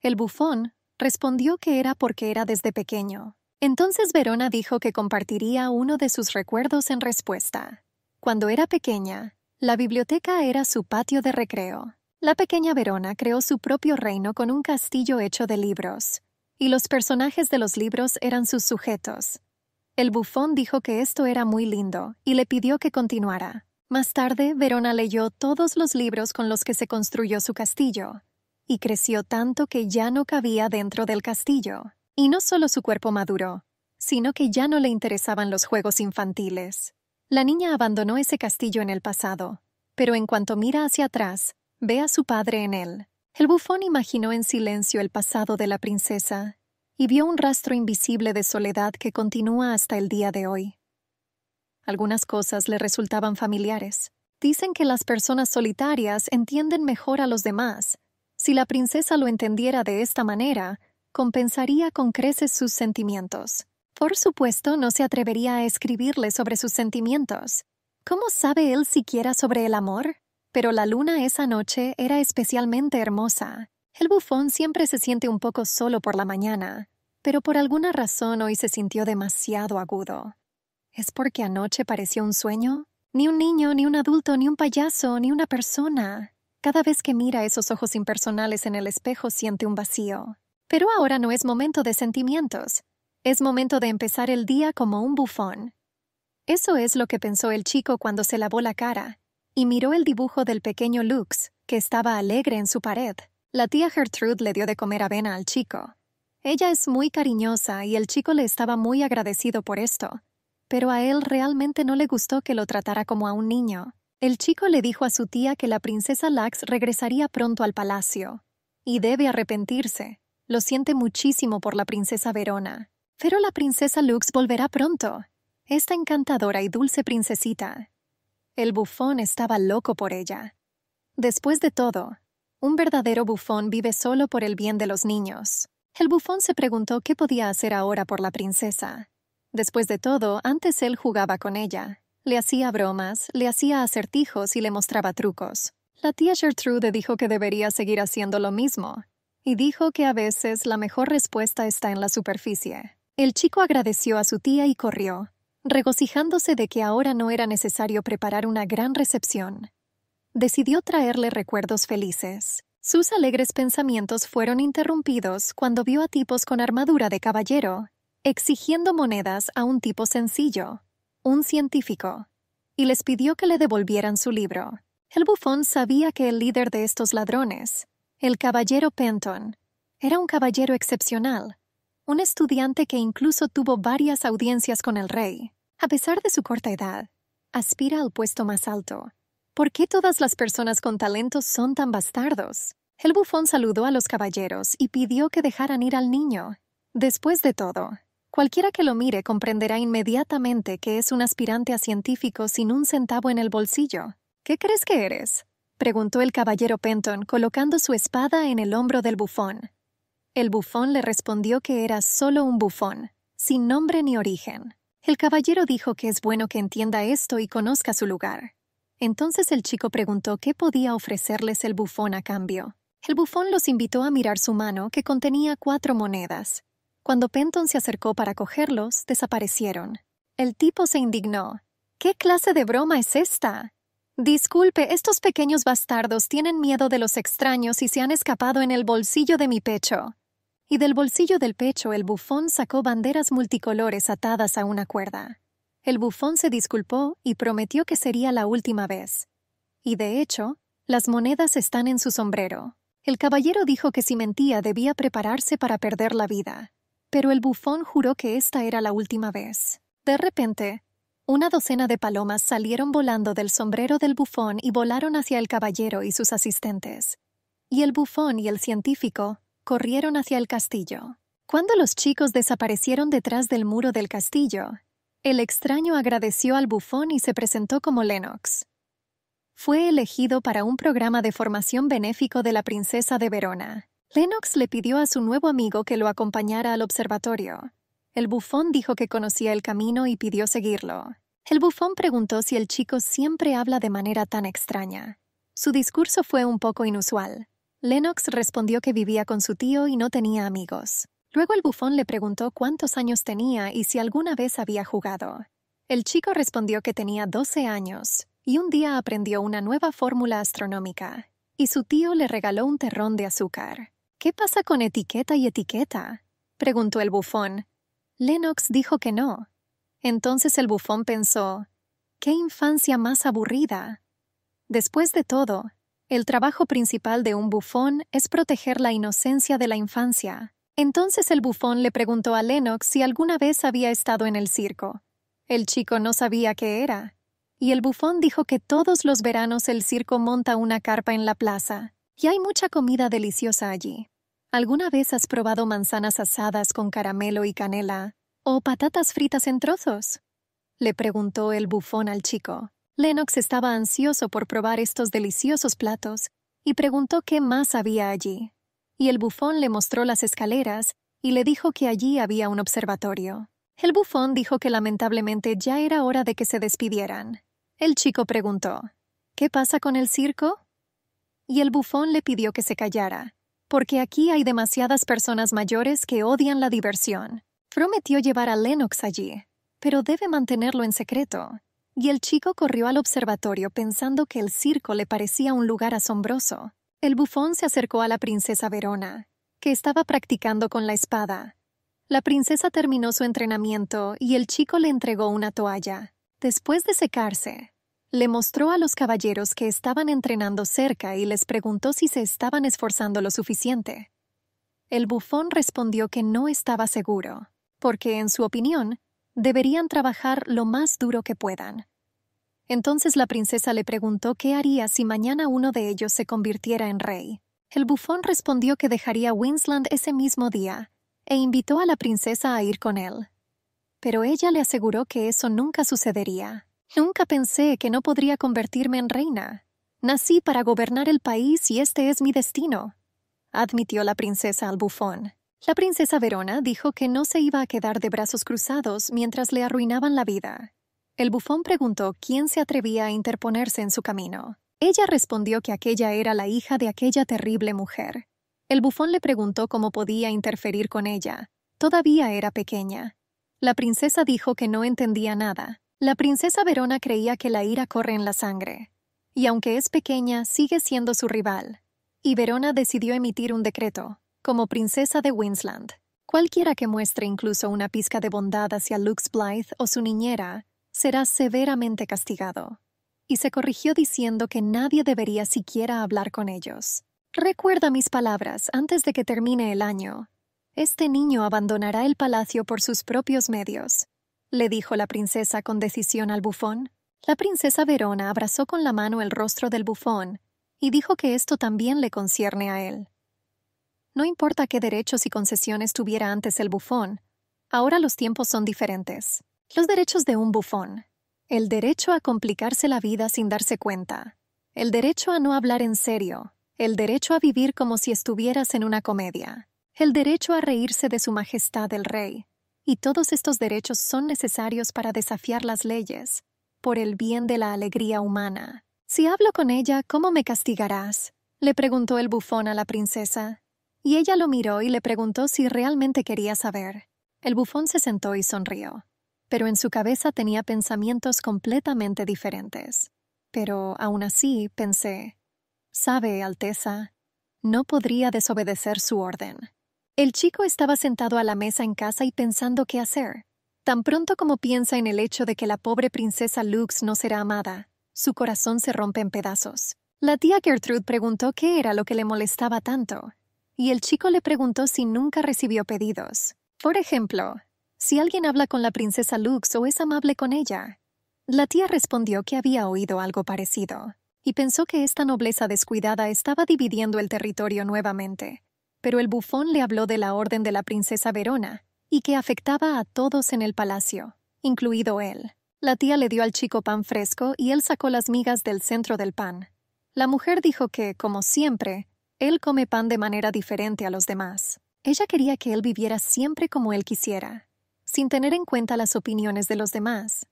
El bufón respondió que era porque era desde pequeño. Entonces Verona dijo que compartiría uno de sus recuerdos en respuesta. Cuando era pequeña, la biblioteca era su patio de recreo. La pequeña Verona creó su propio reino con un castillo hecho de libros, y los personajes de los libros eran sus sujetos. El bufón dijo que esto era muy lindo y le pidió que continuara. Más tarde, Verona leyó todos los libros con los que se construyó su castillo, y creció tanto que ya no cabía dentro del castillo. Y no solo su cuerpo maduró, sino que ya no le interesaban los juegos infantiles. La niña abandonó ese castillo en el pasado, pero en cuanto mira hacia atrás, ve a su padre en él. El bufón imaginó en silencio el pasado de la princesa y vio un rastro invisible de soledad que continúa hasta el día de hoy. Algunas cosas le resultaban familiares. Dicen que las personas solitarias entienden mejor a los demás. Si la princesa lo entendiera de esta manera, compensaría con creces sus sentimientos. Por supuesto, no se atrevería a escribirle sobre sus sentimientos. ¿Cómo sabe él siquiera sobre el amor? Pero la luna esa noche era especialmente hermosa, el bufón siempre se siente un poco solo por la mañana, pero por alguna razón hoy se sintió demasiado agudo. ¿Es porque anoche pareció un sueño? Ni un niño, ni un adulto, ni un payaso, ni una persona. Cada vez que mira esos ojos impersonales en el espejo siente un vacío. Pero ahora no es momento de sentimientos. Es momento de empezar el día como un bufón. Eso es lo que pensó el chico cuando se lavó la cara y miró el dibujo del pequeño Lux, que estaba alegre en su pared. La tía Gertrude le dio de comer avena al chico. Ella es muy cariñosa y el chico le estaba muy agradecido por esto, pero a él realmente no le gustó que lo tratara como a un niño. El chico le dijo a su tía que la princesa Lux regresaría pronto al palacio, y debe arrepentirse. Lo siente muchísimo por la princesa Verona. Pero la princesa Lux volverá pronto, esta encantadora y dulce princesita. El bufón estaba loco por ella. Después de todo, un verdadero bufón vive solo por el bien de los niños. El bufón se preguntó qué podía hacer ahora por la princesa. Después de todo, antes él jugaba con ella. Le hacía bromas, le hacía acertijos y le mostraba trucos. La tía Gertrude dijo que debería seguir haciendo lo mismo, y dijo que a veces la mejor respuesta está en la superficie. El chico agradeció a su tía y corrió, regocijándose de que ahora no era necesario preparar una gran recepción decidió traerle recuerdos felices. Sus alegres pensamientos fueron interrumpidos cuando vio a tipos con armadura de caballero, exigiendo monedas a un tipo sencillo, un científico, y les pidió que le devolvieran su libro. El bufón sabía que el líder de estos ladrones, el caballero Penton, era un caballero excepcional, un estudiante que incluso tuvo varias audiencias con el rey. A pesar de su corta edad, aspira al puesto más alto ¿Por qué todas las personas con talento son tan bastardos? El bufón saludó a los caballeros y pidió que dejaran ir al niño. Después de todo, cualquiera que lo mire comprenderá inmediatamente que es un aspirante a científico sin un centavo en el bolsillo. ¿Qué crees que eres? preguntó el caballero Penton colocando su espada en el hombro del bufón. El bufón le respondió que era solo un bufón, sin nombre ni origen. El caballero dijo que es bueno que entienda esto y conozca su lugar. Entonces el chico preguntó qué podía ofrecerles el bufón a cambio. El bufón los invitó a mirar su mano, que contenía cuatro monedas. Cuando Penton se acercó para cogerlos, desaparecieron. El tipo se indignó. ¿Qué clase de broma es esta? Disculpe, estos pequeños bastardos tienen miedo de los extraños y se han escapado en el bolsillo de mi pecho. Y del bolsillo del pecho el bufón sacó banderas multicolores atadas a una cuerda. El bufón se disculpó y prometió que sería la última vez. Y de hecho, las monedas están en su sombrero. El caballero dijo que si mentía debía prepararse para perder la vida, pero el bufón juró que esta era la última vez. De repente, una docena de palomas salieron volando del sombrero del bufón y volaron hacia el caballero y sus asistentes. Y el bufón y el científico corrieron hacia el castillo. Cuando los chicos desaparecieron detrás del muro del castillo, el extraño agradeció al bufón y se presentó como Lennox. Fue elegido para un programa de formación benéfico de la princesa de Verona. Lennox le pidió a su nuevo amigo que lo acompañara al observatorio. El bufón dijo que conocía el camino y pidió seguirlo. El bufón preguntó si el chico siempre habla de manera tan extraña. Su discurso fue un poco inusual. Lennox respondió que vivía con su tío y no tenía amigos. Luego el bufón le preguntó cuántos años tenía y si alguna vez había jugado. El chico respondió que tenía 12 años y un día aprendió una nueva fórmula astronómica, y su tío le regaló un terrón de azúcar. ¿Qué pasa con etiqueta y etiqueta? preguntó el bufón. Lennox dijo que no. Entonces el bufón pensó, ¿qué infancia más aburrida? Después de todo, el trabajo principal de un bufón es proteger la inocencia de la infancia. Entonces el bufón le preguntó a Lennox si alguna vez había estado en el circo. El chico no sabía qué era, y el bufón dijo que todos los veranos el circo monta una carpa en la plaza, y hay mucha comida deliciosa allí. ¿Alguna vez has probado manzanas asadas con caramelo y canela, o patatas fritas en trozos? le preguntó el bufón al chico. Lennox estaba ansioso por probar estos deliciosos platos, y preguntó qué más había allí y el bufón le mostró las escaleras y le dijo que allí había un observatorio. El bufón dijo que lamentablemente ya era hora de que se despidieran. El chico preguntó, ¿Qué pasa con el circo? Y el bufón le pidió que se callara, porque aquí hay demasiadas personas mayores que odian la diversión. Prometió llevar a Lennox allí, pero debe mantenerlo en secreto. Y el chico corrió al observatorio pensando que el circo le parecía un lugar asombroso, el bufón se acercó a la princesa Verona, que estaba practicando con la espada. La princesa terminó su entrenamiento y el chico le entregó una toalla. Después de secarse, le mostró a los caballeros que estaban entrenando cerca y les preguntó si se estaban esforzando lo suficiente. El bufón respondió que no estaba seguro, porque en su opinión, deberían trabajar lo más duro que puedan. Entonces la princesa le preguntó qué haría si mañana uno de ellos se convirtiera en rey. El bufón respondió que dejaría Winsland ese mismo día, e invitó a la princesa a ir con él. Pero ella le aseguró que eso nunca sucedería. Nunca pensé que no podría convertirme en reina. Nací para gobernar el país y este es mi destino, admitió la princesa al bufón. La princesa Verona dijo que no se iba a quedar de brazos cruzados mientras le arruinaban la vida. El bufón preguntó quién se atrevía a interponerse en su camino. Ella respondió que aquella era la hija de aquella terrible mujer. El bufón le preguntó cómo podía interferir con ella. Todavía era pequeña. La princesa dijo que no entendía nada. La princesa Verona creía que la ira corre en la sangre. Y aunque es pequeña, sigue siendo su rival. Y Verona decidió emitir un decreto, como princesa de Winsland. Cualquiera que muestre incluso una pizca de bondad hacia Lux Blythe o su niñera será severamente castigado. Y se corrigió diciendo que nadie debería siquiera hablar con ellos. Recuerda mis palabras antes de que termine el año. Este niño abandonará el palacio por sus propios medios, le dijo la princesa con decisión al bufón. La princesa Verona abrazó con la mano el rostro del bufón y dijo que esto también le concierne a él. No importa qué derechos y concesiones tuviera antes el bufón, ahora los tiempos son diferentes. Los derechos de un bufón. El derecho a complicarse la vida sin darse cuenta. El derecho a no hablar en serio. El derecho a vivir como si estuvieras en una comedia. El derecho a reírse de su majestad el rey. Y todos estos derechos son necesarios para desafiar las leyes, por el bien de la alegría humana. Si hablo con ella, ¿cómo me castigarás? le preguntó el bufón a la princesa. Y ella lo miró y le preguntó si realmente quería saber. El bufón se sentó y sonrió pero en su cabeza tenía pensamientos completamente diferentes. Pero aún así pensé, Sabe, Alteza, no podría desobedecer su orden. El chico estaba sentado a la mesa en casa y pensando qué hacer. Tan pronto como piensa en el hecho de que la pobre princesa Lux no será amada, su corazón se rompe en pedazos. La tía Gertrude preguntó qué era lo que le molestaba tanto, y el chico le preguntó si nunca recibió pedidos. Por ejemplo, si alguien habla con la princesa Lux o es amable con ella. La tía respondió que había oído algo parecido, y pensó que esta nobleza descuidada estaba dividiendo el territorio nuevamente. Pero el bufón le habló de la orden de la princesa Verona, y que afectaba a todos en el palacio, incluido él. La tía le dio al chico pan fresco y él sacó las migas del centro del pan. La mujer dijo que, como siempre, él come pan de manera diferente a los demás. Ella quería que él viviera siempre como él quisiera, sin tener en cuenta las opiniones de los demás.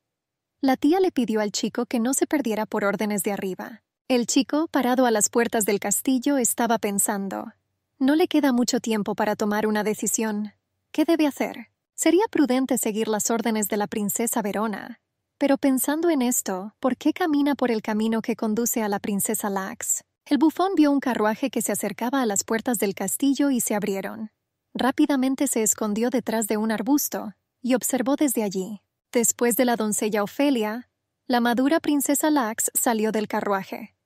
La tía le pidió al chico que no se perdiera por órdenes de arriba. El chico, parado a las puertas del castillo, estaba pensando, no le queda mucho tiempo para tomar una decisión. ¿Qué debe hacer? Sería prudente seguir las órdenes de la princesa Verona. Pero pensando en esto, ¿por qué camina por el camino que conduce a la princesa Lax? El bufón vio un carruaje que se acercaba a las puertas del castillo y se abrieron. Rápidamente se escondió detrás de un arbusto, y observó desde allí. Después de la doncella Ofelia, la madura princesa Lax salió del carruaje.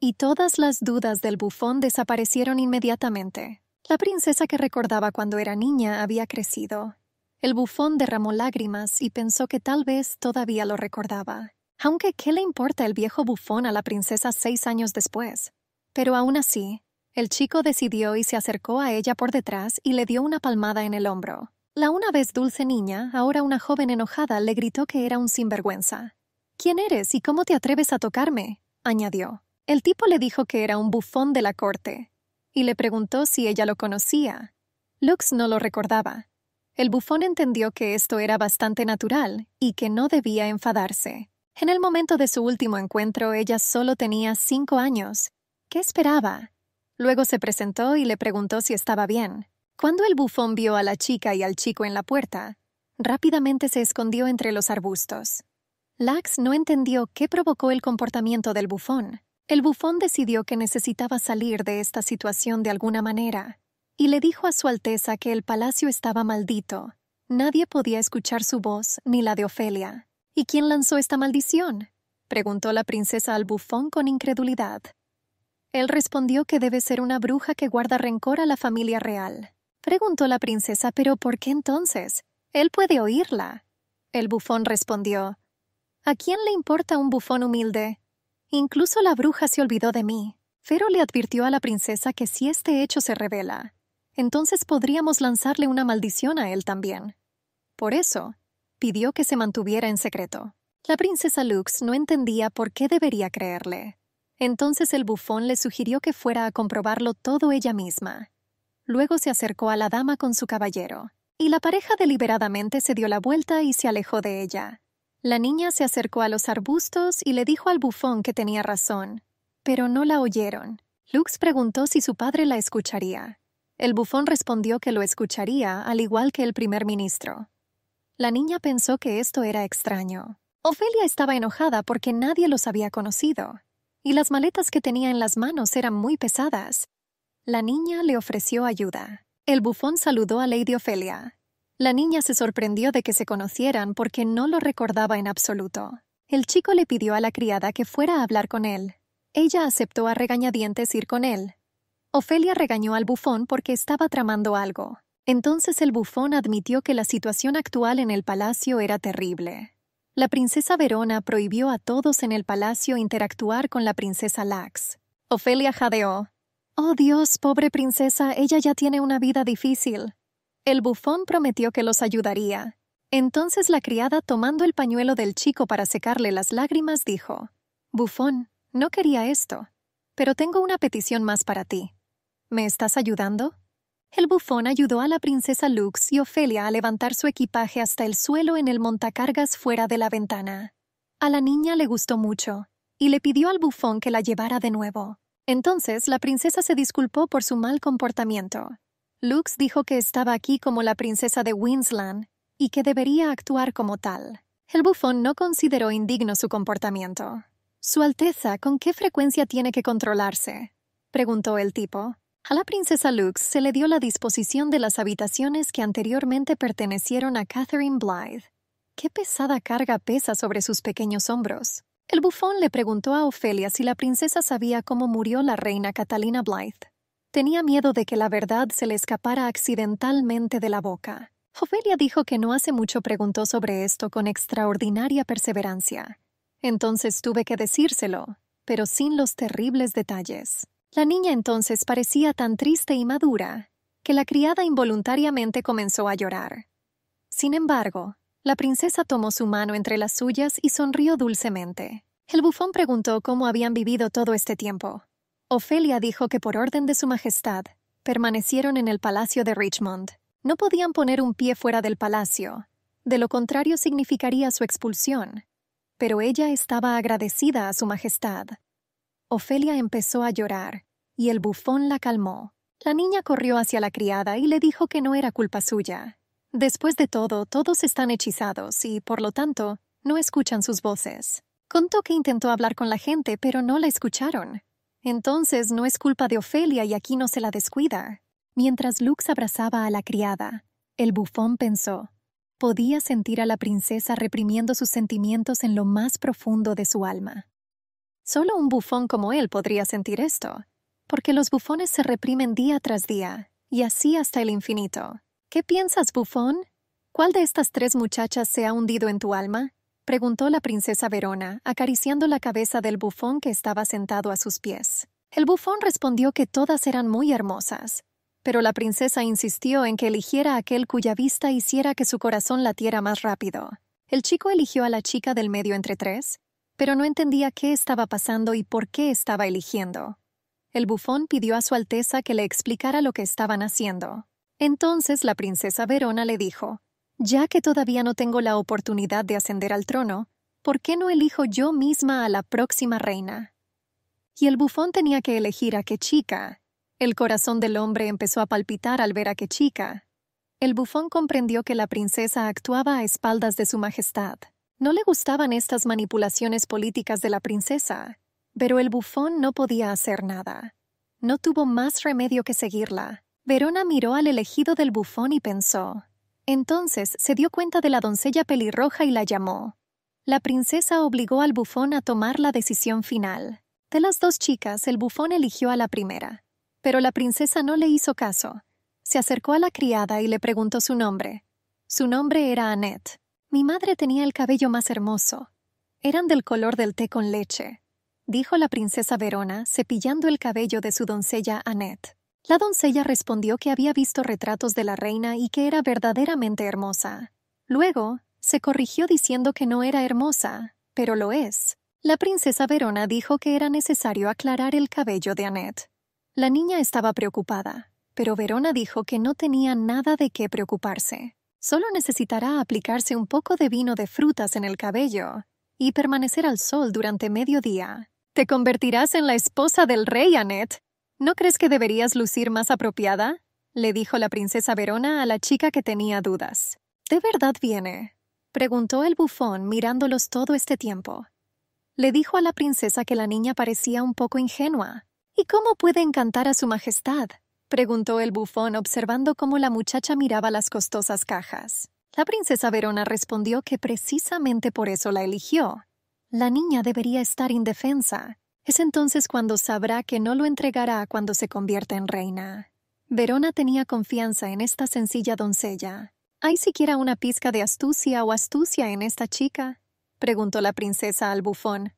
Y todas las dudas del bufón desaparecieron inmediatamente. La princesa que recordaba cuando era niña había crecido. El bufón derramó lágrimas y pensó que tal vez todavía lo recordaba. Aunque, ¿qué le importa el viejo bufón a la princesa seis años después? Pero aún así, el chico decidió y se acercó a ella por detrás y le dio una palmada en el hombro. La una vez dulce niña, ahora una joven enojada, le gritó que era un sinvergüenza. ¿Quién eres y cómo te atreves a tocarme? añadió. El tipo le dijo que era un bufón de la corte, y le preguntó si ella lo conocía. Lux no lo recordaba. El bufón entendió que esto era bastante natural y que no debía enfadarse. En el momento de su último encuentro ella solo tenía cinco años. ¿Qué esperaba? Luego se presentó y le preguntó si estaba bien. Cuando el bufón vio a la chica y al chico en la puerta, rápidamente se escondió entre los arbustos. Lax no entendió qué provocó el comportamiento del bufón. El bufón decidió que necesitaba salir de esta situación de alguna manera, y le dijo a Su Alteza que el palacio estaba maldito. Nadie podía escuchar su voz ni la de Ofelia. ¿Y quién lanzó esta maldición? preguntó la princesa al bufón con incredulidad. Él respondió que debe ser una bruja que guarda rencor a la familia real. Preguntó la princesa, pero ¿por qué entonces? Él puede oírla. El bufón respondió, ¿A quién le importa un bufón humilde? Incluso la bruja se olvidó de mí. Fero le advirtió a la princesa que si este hecho se revela, entonces podríamos lanzarle una maldición a él también. Por eso, pidió que se mantuviera en secreto. La princesa Lux no entendía por qué debería creerle. Entonces el bufón le sugirió que fuera a comprobarlo todo ella misma. Luego se acercó a la dama con su caballero, y la pareja deliberadamente se dio la vuelta y se alejó de ella. La niña se acercó a los arbustos y le dijo al bufón que tenía razón, pero no la oyeron. Lux preguntó si su padre la escucharía. El bufón respondió que lo escucharía, al igual que el primer ministro. La niña pensó que esto era extraño. Ofelia estaba enojada porque nadie los había conocido, y las maletas que tenía en las manos eran muy pesadas, la niña le ofreció ayuda. El bufón saludó a Lady Ofelia. La niña se sorprendió de que se conocieran porque no lo recordaba en absoluto. El chico le pidió a la criada que fuera a hablar con él. Ella aceptó a regañadientes ir con él. Ofelia regañó al bufón porque estaba tramando algo. Entonces el bufón admitió que la situación actual en el palacio era terrible. La princesa Verona prohibió a todos en el palacio interactuar con la princesa Lax. Ofelia jadeó. Oh Dios, pobre princesa, ella ya tiene una vida difícil. El bufón prometió que los ayudaría. Entonces la criada, tomando el pañuelo del chico para secarle las lágrimas, dijo, Bufón, no quería esto, pero tengo una petición más para ti. ¿Me estás ayudando? El bufón ayudó a la princesa Lux y Ofelia a levantar su equipaje hasta el suelo en el montacargas fuera de la ventana. A la niña le gustó mucho, y le pidió al bufón que la llevara de nuevo. Entonces la princesa se disculpó por su mal comportamiento. Lux dijo que estaba aquí como la princesa de Winsland y que debería actuar como tal. El bufón no consideró indigno su comportamiento. Su Alteza, ¿con qué frecuencia tiene que controlarse? preguntó el tipo. A la princesa Lux se le dio la disposición de las habitaciones que anteriormente pertenecieron a Catherine Blythe. Qué pesada carga pesa sobre sus pequeños hombros. El bufón le preguntó a Ofelia si la princesa sabía cómo murió la reina Catalina Blythe. Tenía miedo de que la verdad se le escapara accidentalmente de la boca. Ofelia dijo que no hace mucho preguntó sobre esto con extraordinaria perseverancia. Entonces tuve que decírselo, pero sin los terribles detalles. La niña entonces parecía tan triste y madura que la criada involuntariamente comenzó a llorar. Sin embargo, la princesa tomó su mano entre las suyas y sonrió dulcemente. El bufón preguntó cómo habían vivido todo este tiempo. Ofelia dijo que por orden de su Majestad, permanecieron en el Palacio de Richmond. No podían poner un pie fuera del palacio, de lo contrario significaría su expulsión. Pero ella estaba agradecida a su Majestad. Ofelia empezó a llorar, y el bufón la calmó. La niña corrió hacia la criada y le dijo que no era culpa suya, Después de todo, todos están hechizados y, por lo tanto, no escuchan sus voces. Contó que intentó hablar con la gente, pero no la escucharon. Entonces no es culpa de Ofelia y aquí no se la descuida. Mientras Lux abrazaba a la criada, el bufón pensó. Podía sentir a la princesa reprimiendo sus sentimientos en lo más profundo de su alma. Solo un bufón como él podría sentir esto, porque los bufones se reprimen día tras día, y así hasta el infinito. ¿Qué piensas, bufón? ¿Cuál de estas tres muchachas se ha hundido en tu alma? preguntó la princesa Verona, acariciando la cabeza del bufón que estaba sentado a sus pies. El bufón respondió que todas eran muy hermosas, pero la princesa insistió en que eligiera aquel cuya vista hiciera que su corazón latiera más rápido. El chico eligió a la chica del medio entre tres, pero no entendía qué estaba pasando y por qué estaba eligiendo. El bufón pidió a Su Alteza que le explicara lo que estaban haciendo. Entonces la princesa Verona le dijo, Ya que todavía no tengo la oportunidad de ascender al trono, ¿por qué no elijo yo misma a la próxima reina? Y el bufón tenía que elegir a qué chica. El corazón del hombre empezó a palpitar al ver a qué chica. El bufón comprendió que la princesa actuaba a espaldas de su majestad. No le gustaban estas manipulaciones políticas de la princesa, pero el bufón no podía hacer nada. No tuvo más remedio que seguirla. Verona miró al elegido del bufón y pensó. Entonces se dio cuenta de la doncella pelirroja y la llamó. La princesa obligó al bufón a tomar la decisión final. De las dos chicas, el bufón eligió a la primera. Pero la princesa no le hizo caso. Se acercó a la criada y le preguntó su nombre. Su nombre era Annette. Mi madre tenía el cabello más hermoso. Eran del color del té con leche, dijo la princesa Verona, cepillando el cabello de su doncella Annette. La doncella respondió que había visto retratos de la reina y que era verdaderamente hermosa. Luego, se corrigió diciendo que no era hermosa, pero lo es. La princesa Verona dijo que era necesario aclarar el cabello de Annette. La niña estaba preocupada, pero Verona dijo que no tenía nada de qué preocuparse. Solo necesitará aplicarse un poco de vino de frutas en el cabello y permanecer al sol durante mediodía. Te convertirás en la esposa del rey, Annette, ¿No crees que deberías lucir más apropiada? le dijo la princesa Verona a la chica que tenía dudas. ¿De verdad viene? preguntó el bufón mirándolos todo este tiempo. Le dijo a la princesa que la niña parecía un poco ingenua. ¿Y cómo puede encantar a su Majestad? preguntó el bufón observando cómo la muchacha miraba las costosas cajas. La princesa Verona respondió que precisamente por eso la eligió. La niña debería estar indefensa, es entonces cuando sabrá que no lo entregará cuando se convierta en reina. Verona tenía confianza en esta sencilla doncella. ¿Hay siquiera una pizca de astucia o astucia en esta chica? preguntó la princesa al bufón.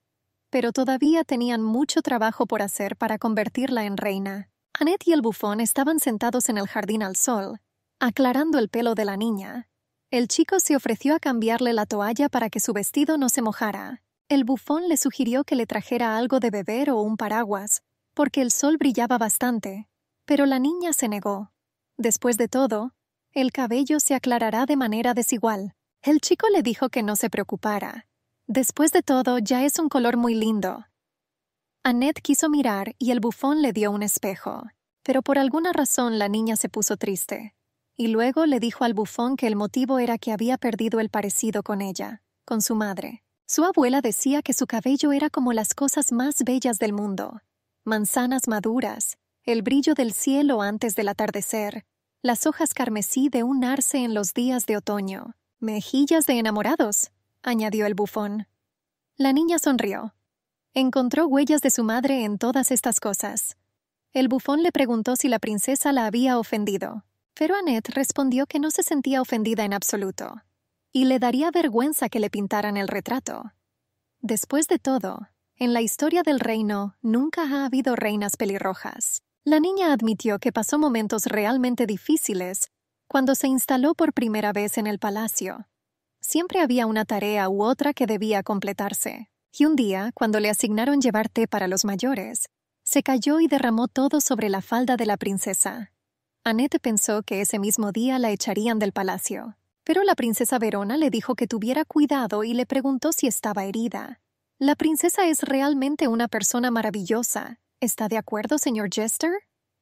Pero todavía tenían mucho trabajo por hacer para convertirla en reina. Annette y el bufón estaban sentados en el jardín al sol, aclarando el pelo de la niña. El chico se ofreció a cambiarle la toalla para que su vestido no se mojara, el bufón le sugirió que le trajera algo de beber o un paraguas, porque el sol brillaba bastante, pero la niña se negó. Después de todo, el cabello se aclarará de manera desigual. El chico le dijo que no se preocupara. Después de todo, ya es un color muy lindo. Annette quiso mirar y el bufón le dio un espejo, pero por alguna razón la niña se puso triste. Y luego le dijo al bufón que el motivo era que había perdido el parecido con ella, con su madre. Su abuela decía que su cabello era como las cosas más bellas del mundo, manzanas maduras, el brillo del cielo antes del atardecer, las hojas carmesí de un arce en los días de otoño, mejillas de enamorados, añadió el bufón. La niña sonrió. Encontró huellas de su madre en todas estas cosas. El bufón le preguntó si la princesa la había ofendido, pero Annette respondió que no se sentía ofendida en absoluto y le daría vergüenza que le pintaran el retrato. Después de todo, en la historia del reino nunca ha habido reinas pelirrojas. La niña admitió que pasó momentos realmente difíciles cuando se instaló por primera vez en el palacio. Siempre había una tarea u otra que debía completarse. Y un día, cuando le asignaron llevar té para los mayores, se cayó y derramó todo sobre la falda de la princesa. Annette pensó que ese mismo día la echarían del palacio. Pero la princesa Verona le dijo que tuviera cuidado y le preguntó si estaba herida. La princesa es realmente una persona maravillosa. ¿Está de acuerdo, señor Jester?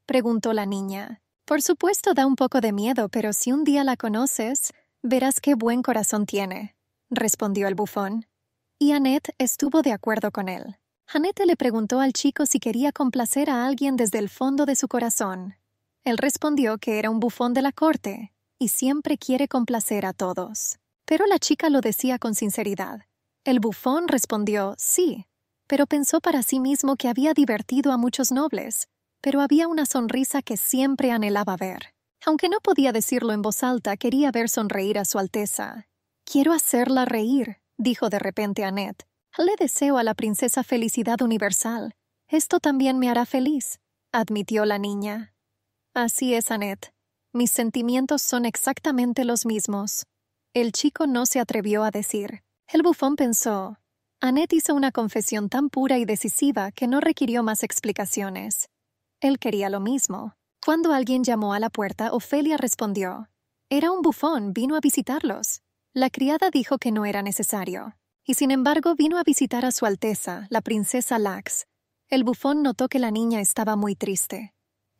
preguntó la niña. Por supuesto da un poco de miedo, pero si un día la conoces, verás qué buen corazón tiene, respondió el bufón. Y Annette estuvo de acuerdo con él. Annette le preguntó al chico si quería complacer a alguien desde el fondo de su corazón. Él respondió que era un bufón de la corte, y siempre quiere complacer a todos. Pero la chica lo decía con sinceridad. El bufón respondió sí, pero pensó para sí mismo que había divertido a muchos nobles, pero había una sonrisa que siempre anhelaba ver. Aunque no podía decirlo en voz alta, quería ver sonreír a Su Alteza. Quiero hacerla reír, dijo de repente Annette. Le deseo a la princesa felicidad universal. Esto también me hará feliz, admitió la niña. Así es, Annette. Mis sentimientos son exactamente los mismos. El chico no se atrevió a decir. El bufón pensó. Annette hizo una confesión tan pura y decisiva que no requirió más explicaciones. Él quería lo mismo. Cuando alguien llamó a la puerta, Ofelia respondió. Era un bufón, vino a visitarlos. La criada dijo que no era necesario. Y sin embargo vino a visitar a Su Alteza, la princesa Lax. El bufón notó que la niña estaba muy triste.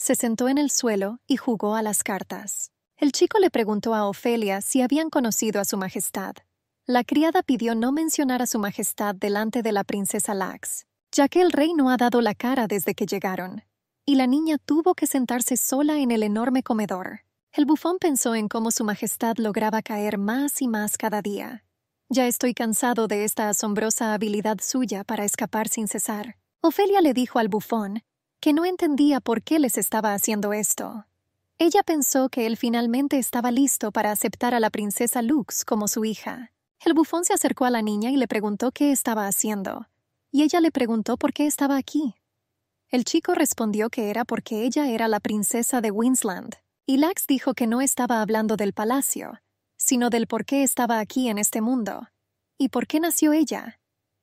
Se sentó en el suelo y jugó a las cartas. El chico le preguntó a Ofelia si habían conocido a su majestad. La criada pidió no mencionar a su majestad delante de la princesa Lax, ya que el rey no ha dado la cara desde que llegaron, y la niña tuvo que sentarse sola en el enorme comedor. El bufón pensó en cómo su majestad lograba caer más y más cada día. Ya estoy cansado de esta asombrosa habilidad suya para escapar sin cesar. Ofelia le dijo al bufón que no entendía por qué les estaba haciendo esto. Ella pensó que él finalmente estaba listo para aceptar a la princesa Lux como su hija. El bufón se acercó a la niña y le preguntó qué estaba haciendo, y ella le preguntó por qué estaba aquí. El chico respondió que era porque ella era la princesa de Winsland, y Lax dijo que no estaba hablando del palacio, sino del por qué estaba aquí en este mundo, y por qué nació ella.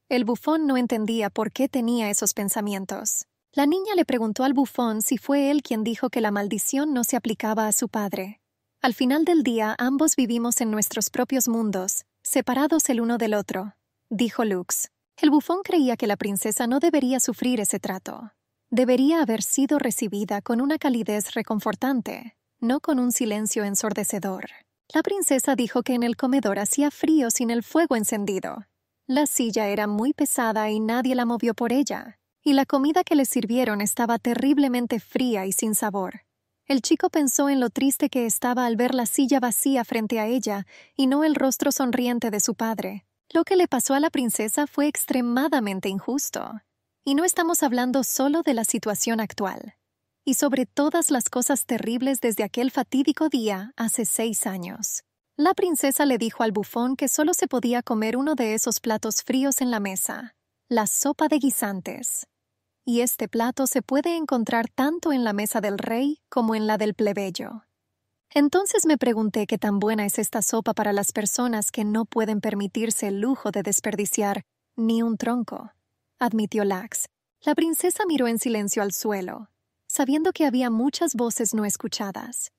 El bufón no entendía por qué tenía esos pensamientos. La niña le preguntó al bufón si fue él quien dijo que la maldición no se aplicaba a su padre. Al final del día ambos vivimos en nuestros propios mundos, separados el uno del otro, dijo Lux. El bufón creía que la princesa no debería sufrir ese trato. Debería haber sido recibida con una calidez reconfortante, no con un silencio ensordecedor. La princesa dijo que en el comedor hacía frío sin el fuego encendido. La silla era muy pesada y nadie la movió por ella y la comida que le sirvieron estaba terriblemente fría y sin sabor. El chico pensó en lo triste que estaba al ver la silla vacía frente a ella y no el rostro sonriente de su padre. Lo que le pasó a la princesa fue extremadamente injusto. Y no estamos hablando solo de la situación actual, y sobre todas las cosas terribles desde aquel fatídico día hace seis años. La princesa le dijo al bufón que solo se podía comer uno de esos platos fríos en la mesa, la sopa de guisantes y este plato se puede encontrar tanto en la mesa del rey como en la del plebeyo. Entonces me pregunté qué tan buena es esta sopa para las personas que no pueden permitirse el lujo de desperdiciar ni un tronco, admitió Lax. La princesa miró en silencio al suelo, sabiendo que había muchas voces no escuchadas.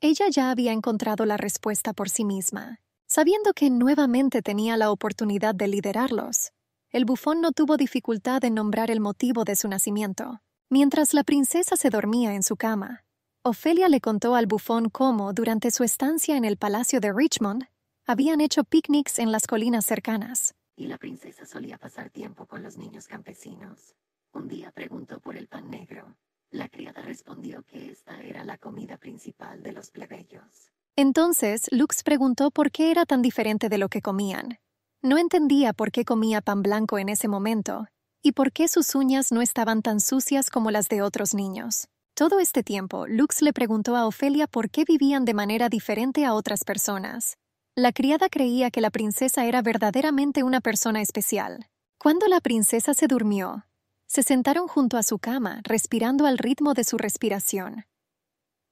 Ella ya había encontrado la respuesta por sí misma, sabiendo que nuevamente tenía la oportunidad de liderarlos el bufón no tuvo dificultad en nombrar el motivo de su nacimiento. Mientras la princesa se dormía en su cama, Ofelia le contó al bufón cómo, durante su estancia en el palacio de Richmond, habían hecho picnics en las colinas cercanas. Y la princesa solía pasar tiempo con los niños campesinos. Un día preguntó por el pan negro. La criada respondió que esta era la comida principal de los plebeyos. Entonces, Lux preguntó por qué era tan diferente de lo que comían, no entendía por qué comía pan blanco en ese momento y por qué sus uñas no estaban tan sucias como las de otros niños. Todo este tiempo, Lux le preguntó a Ofelia por qué vivían de manera diferente a otras personas. La criada creía que la princesa era verdaderamente una persona especial. Cuando la princesa se durmió, se sentaron junto a su cama, respirando al ritmo de su respiración.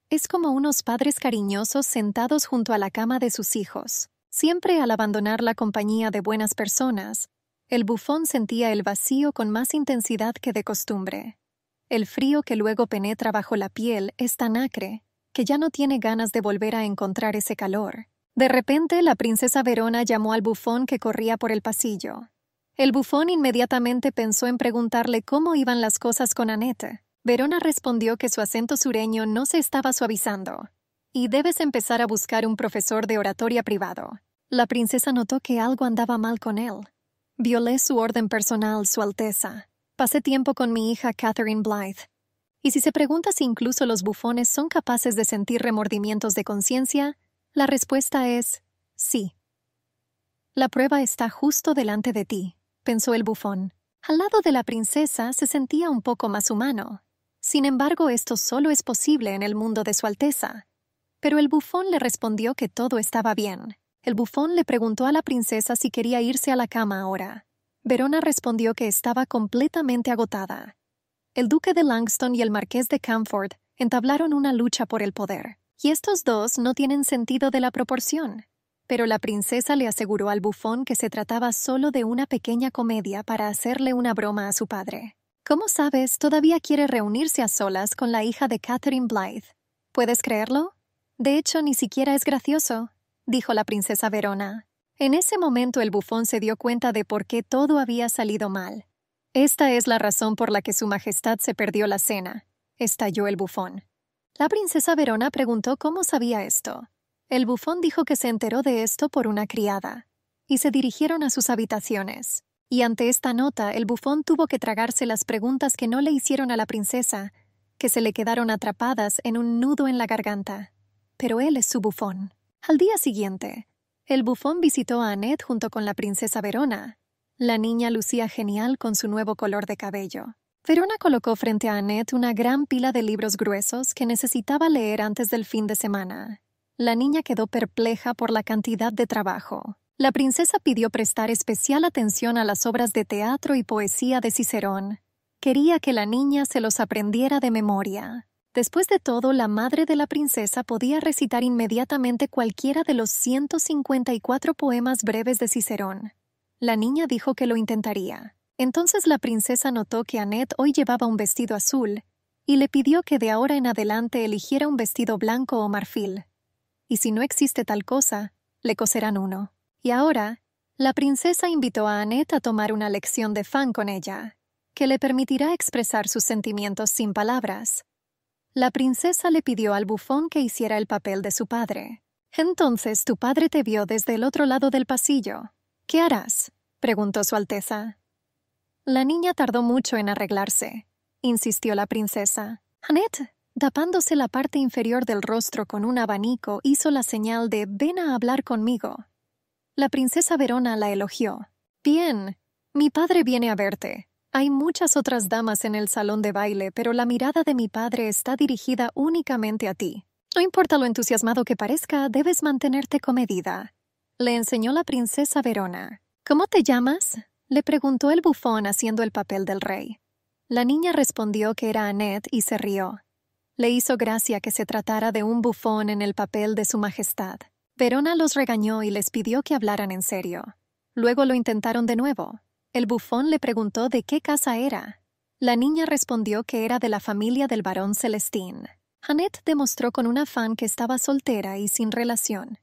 Es como unos padres cariñosos sentados junto a la cama de sus hijos. Siempre al abandonar la compañía de buenas personas, el bufón sentía el vacío con más intensidad que de costumbre. El frío que luego penetra bajo la piel es tan acre que ya no tiene ganas de volver a encontrar ese calor. De repente, la princesa Verona llamó al bufón que corría por el pasillo. El bufón inmediatamente pensó en preguntarle cómo iban las cosas con Annette. Verona respondió que su acento sureño no se estaba suavizando, y debes empezar a buscar un profesor de oratoria privado. La princesa notó que algo andaba mal con él. Violé su orden personal, Su Alteza. Pasé tiempo con mi hija Catherine Blythe. Y si se pregunta si incluso los bufones son capaces de sentir remordimientos de conciencia, la respuesta es sí. La prueba está justo delante de ti, pensó el bufón. Al lado de la princesa se sentía un poco más humano. Sin embargo, esto solo es posible en el mundo de Su Alteza, pero el bufón le respondió que todo estaba bien. El bufón le preguntó a la princesa si quería irse a la cama ahora. Verona respondió que estaba completamente agotada. El duque de Langston y el marqués de Camford entablaron una lucha por el poder, y estos dos no tienen sentido de la proporción. Pero la princesa le aseguró al bufón que se trataba solo de una pequeña comedia para hacerle una broma a su padre. ¿Cómo sabes, todavía quiere reunirse a solas con la hija de Catherine Blythe. ¿Puedes creerlo? De hecho, ni siquiera es gracioso, dijo la princesa Verona. En ese momento el bufón se dio cuenta de por qué todo había salido mal. Esta es la razón por la que su majestad se perdió la cena, estalló el bufón. La princesa Verona preguntó cómo sabía esto. El bufón dijo que se enteró de esto por una criada, y se dirigieron a sus habitaciones. Y ante esta nota, el bufón tuvo que tragarse las preguntas que no le hicieron a la princesa, que se le quedaron atrapadas en un nudo en la garganta pero él es su bufón. Al día siguiente, el bufón visitó a Annette junto con la princesa Verona. La niña lucía genial con su nuevo color de cabello. Verona colocó frente a Annette una gran pila de libros gruesos que necesitaba leer antes del fin de semana. La niña quedó perpleja por la cantidad de trabajo. La princesa pidió prestar especial atención a las obras de teatro y poesía de Cicerón. Quería que la niña se los aprendiera de memoria. Después de todo, la madre de la princesa podía recitar inmediatamente cualquiera de los 154 poemas breves de Cicerón. La niña dijo que lo intentaría. Entonces la princesa notó que Annette hoy llevaba un vestido azul y le pidió que de ahora en adelante eligiera un vestido blanco o marfil. Y si no existe tal cosa, le coserán uno. Y ahora, la princesa invitó a Annette a tomar una lección de fan con ella, que le permitirá expresar sus sentimientos sin palabras la princesa le pidió al bufón que hiciera el papel de su padre. Entonces tu padre te vio desde el otro lado del pasillo. ¿Qué harás? preguntó Su Alteza. La niña tardó mucho en arreglarse, insistió la princesa. Annette, tapándose la parte inferior del rostro con un abanico, hizo la señal de ven a hablar conmigo. La princesa Verona la elogió. Bien, mi padre viene a verte. Hay muchas otras damas en el salón de baile, pero la mirada de mi padre está dirigida únicamente a ti. No importa lo entusiasmado que parezca, debes mantenerte comedida. Le enseñó la princesa Verona. ¿Cómo te llamas? le preguntó el bufón haciendo el papel del rey. La niña respondió que era Annette y se rió. Le hizo gracia que se tratara de un bufón en el papel de su majestad. Verona los regañó y les pidió que hablaran en serio. Luego lo intentaron de nuevo. El bufón le preguntó de qué casa era. La niña respondió que era de la familia del barón Celestín. Janet demostró con un afán que estaba soltera y sin relación,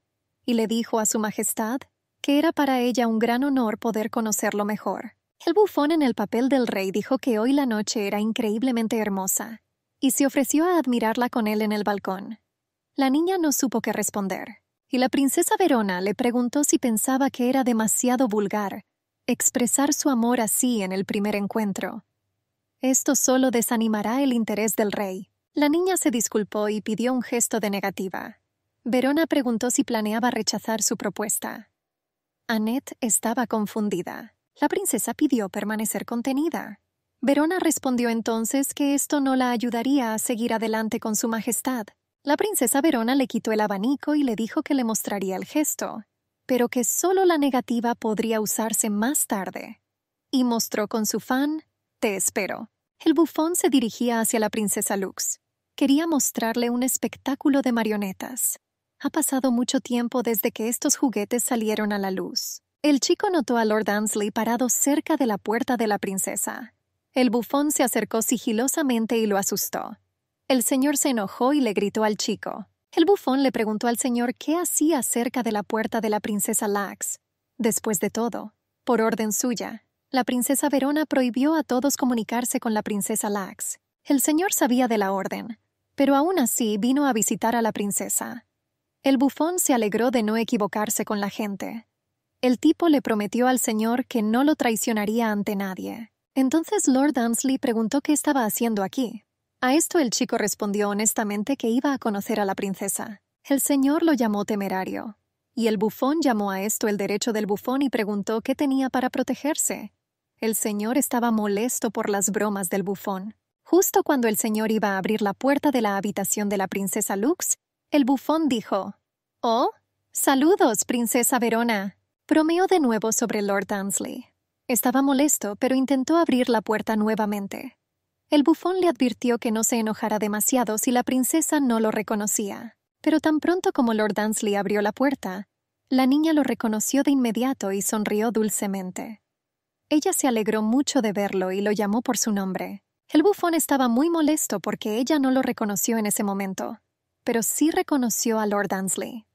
y le dijo a su Majestad que era para ella un gran honor poder conocerlo mejor. El bufón en el papel del rey dijo que hoy la noche era increíblemente hermosa, y se ofreció a admirarla con él en el balcón. La niña no supo qué responder, y la princesa Verona le preguntó si pensaba que era demasiado vulgar Expresar su amor así en el primer encuentro. Esto solo desanimará el interés del rey. La niña se disculpó y pidió un gesto de negativa. Verona preguntó si planeaba rechazar su propuesta. Annette estaba confundida. La princesa pidió permanecer contenida. Verona respondió entonces que esto no la ayudaría a seguir adelante con su majestad. La princesa Verona le quitó el abanico y le dijo que le mostraría el gesto, pero que solo la negativa podría usarse más tarde. Y mostró con su fan, Te espero. El bufón se dirigía hacia la princesa Lux. Quería mostrarle un espectáculo de marionetas. Ha pasado mucho tiempo desde que estos juguetes salieron a la luz. El chico notó a Lord Ansley parado cerca de la puerta de la princesa. El bufón se acercó sigilosamente y lo asustó. El señor se enojó y le gritó al chico. El bufón le preguntó al señor qué hacía cerca de la puerta de la princesa Lax. Después de todo, por orden suya, la princesa Verona prohibió a todos comunicarse con la princesa Lax. El señor sabía de la orden, pero aún así vino a visitar a la princesa. El bufón se alegró de no equivocarse con la gente. El tipo le prometió al señor que no lo traicionaría ante nadie. Entonces Lord Ansley preguntó qué estaba haciendo aquí. A esto el chico respondió honestamente que iba a conocer a la princesa. El señor lo llamó temerario, y el bufón llamó a esto el derecho del bufón y preguntó qué tenía para protegerse. El señor estaba molesto por las bromas del bufón. Justo cuando el señor iba a abrir la puerta de la habitación de la princesa Lux, el bufón dijo, Oh, saludos, princesa Verona. Bromeó de nuevo sobre Lord Ansley. Estaba molesto, pero intentó abrir la puerta nuevamente. El bufón le advirtió que no se enojara demasiado si la princesa no lo reconocía, pero tan pronto como Lord Dunsley abrió la puerta, la niña lo reconoció de inmediato y sonrió dulcemente. Ella se alegró mucho de verlo y lo llamó por su nombre. El bufón estaba muy molesto porque ella no lo reconoció en ese momento, pero sí reconoció a Lord Dunsley.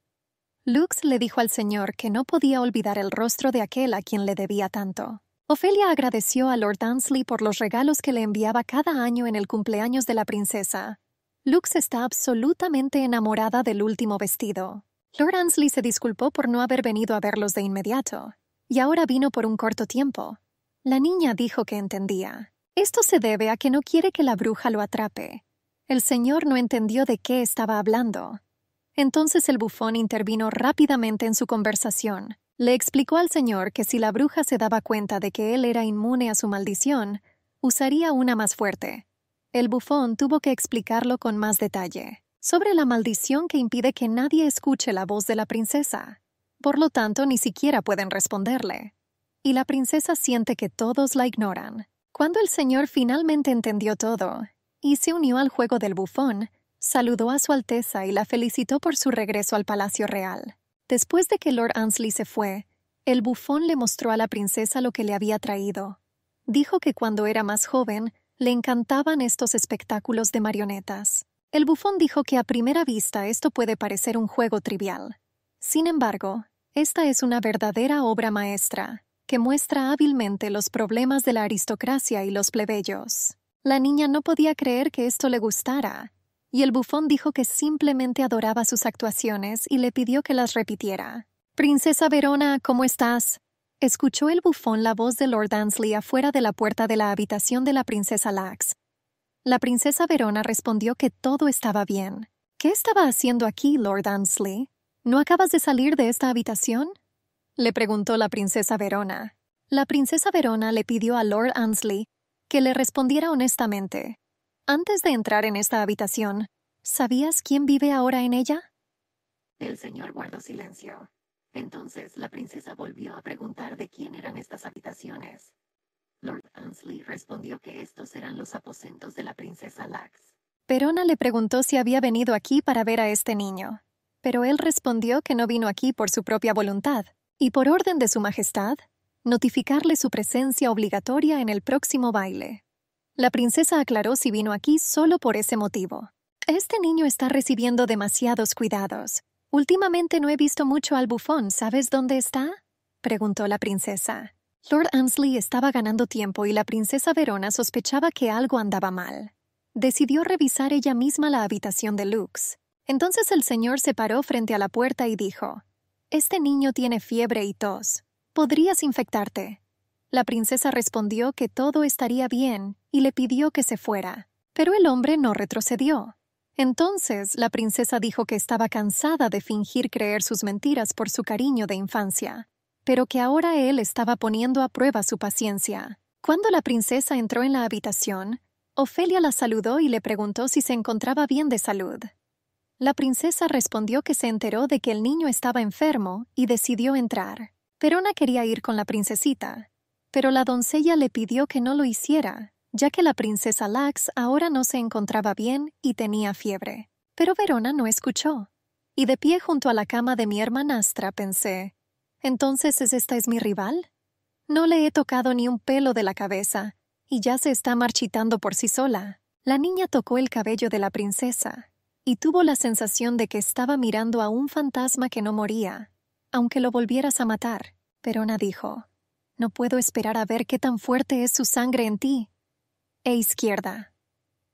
Lux le dijo al señor que no podía olvidar el rostro de aquel a quien le debía tanto. Ofelia agradeció a Lord Ansley por los regalos que le enviaba cada año en el cumpleaños de la princesa. Lux está absolutamente enamorada del último vestido. Lord Ansley se disculpó por no haber venido a verlos de inmediato, y ahora vino por un corto tiempo. La niña dijo que entendía. Esto se debe a que no quiere que la bruja lo atrape. El señor no entendió de qué estaba hablando. Entonces el bufón intervino rápidamente en su conversación. Le explicó al señor que si la bruja se daba cuenta de que él era inmune a su maldición, usaría una más fuerte. El bufón tuvo que explicarlo con más detalle, sobre la maldición que impide que nadie escuche la voz de la princesa. Por lo tanto, ni siquiera pueden responderle. Y la princesa siente que todos la ignoran. Cuando el señor finalmente entendió todo y se unió al juego del bufón, saludó a Su Alteza y la felicitó por su regreso al Palacio Real. Después de que Lord Ansley se fue, el bufón le mostró a la princesa lo que le había traído. Dijo que cuando era más joven, le encantaban estos espectáculos de marionetas. El bufón dijo que a primera vista esto puede parecer un juego trivial. Sin embargo, esta es una verdadera obra maestra, que muestra hábilmente los problemas de la aristocracia y los plebeyos. La niña no podía creer que esto le gustara, y el bufón dijo que simplemente adoraba sus actuaciones y le pidió que las repitiera. Princesa Verona, ¿cómo estás? Escuchó el bufón la voz de Lord Ansley afuera de la puerta de la habitación de la princesa Lax. La princesa Verona respondió que todo estaba bien. ¿Qué estaba haciendo aquí, Lord Ansley? ¿No acabas de salir de esta habitación? le preguntó la princesa Verona. La princesa Verona le pidió a Lord Ansley que le respondiera honestamente, antes de entrar en esta habitación, ¿sabías quién vive ahora en ella? El señor guardó silencio. Entonces la princesa volvió a preguntar de quién eran estas habitaciones. Lord Ansley respondió que estos eran los aposentos de la princesa Lax. Perona le preguntó si había venido aquí para ver a este niño, pero él respondió que no vino aquí por su propia voluntad y por orden de su Majestad, notificarle su presencia obligatoria en el próximo baile. La princesa aclaró si vino aquí solo por ese motivo. Este niño está recibiendo demasiados cuidados. Últimamente no he visto mucho al bufón. ¿Sabes dónde está? preguntó la princesa. Lord Ansley estaba ganando tiempo y la princesa Verona sospechaba que algo andaba mal. Decidió revisar ella misma la habitación de Lux. Entonces el señor se paró frente a la puerta y dijo, Este niño tiene fiebre y tos. Podrías infectarte. La princesa respondió que todo estaría bien y le pidió que se fuera, pero el hombre no retrocedió. Entonces la princesa dijo que estaba cansada de fingir creer sus mentiras por su cariño de infancia, pero que ahora él estaba poniendo a prueba su paciencia. Cuando la princesa entró en la habitación, Ofelia la saludó y le preguntó si se encontraba bien de salud. La princesa respondió que se enteró de que el niño estaba enfermo y decidió entrar. Perona quería ir con la princesita, pero la doncella le pidió que no lo hiciera, ya que la princesa Lax ahora no se encontraba bien y tenía fiebre. Pero Verona no escuchó. Y de pie junto a la cama de mi hermanastra pensé, ¿entonces esta es mi rival? No le he tocado ni un pelo de la cabeza, y ya se está marchitando por sí sola. La niña tocó el cabello de la princesa, y tuvo la sensación de que estaba mirando a un fantasma que no moría, aunque lo volvieras a matar. Verona dijo, no puedo esperar a ver qué tan fuerte es su sangre en ti. E izquierda.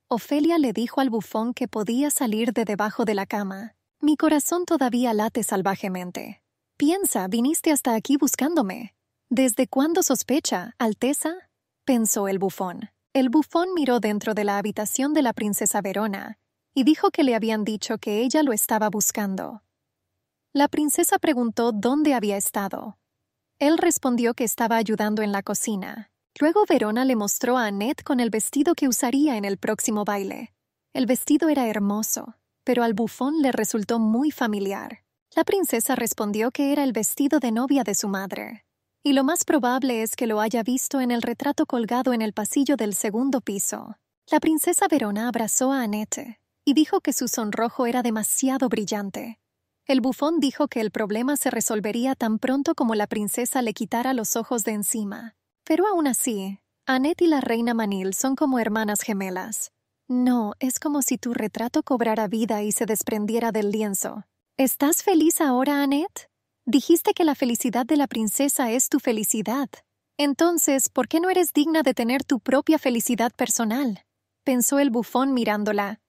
Ofelia le dijo al bufón que podía salir de debajo de la cama. Mi corazón todavía late salvajemente. Piensa, viniste hasta aquí buscándome. ¿Desde cuándo sospecha, Alteza? pensó el bufón. El bufón miró dentro de la habitación de la princesa Verona y dijo que le habían dicho que ella lo estaba buscando. La princesa preguntó dónde había estado, él respondió que estaba ayudando en la cocina. Luego Verona le mostró a Annette con el vestido que usaría en el próximo baile. El vestido era hermoso, pero al bufón le resultó muy familiar. La princesa respondió que era el vestido de novia de su madre, y lo más probable es que lo haya visto en el retrato colgado en el pasillo del segundo piso. La princesa Verona abrazó a Annette y dijo que su sonrojo era demasiado brillante, el bufón dijo que el problema se resolvería tan pronto como la princesa le quitara los ojos de encima. Pero aún así, Annette y la reina Manil son como hermanas gemelas. No, es como si tu retrato cobrara vida y se desprendiera del lienzo. ¿Estás feliz ahora, Annette? Dijiste que la felicidad de la princesa es tu felicidad. Entonces, ¿por qué no eres digna de tener tu propia felicidad personal? pensó el bufón mirándola.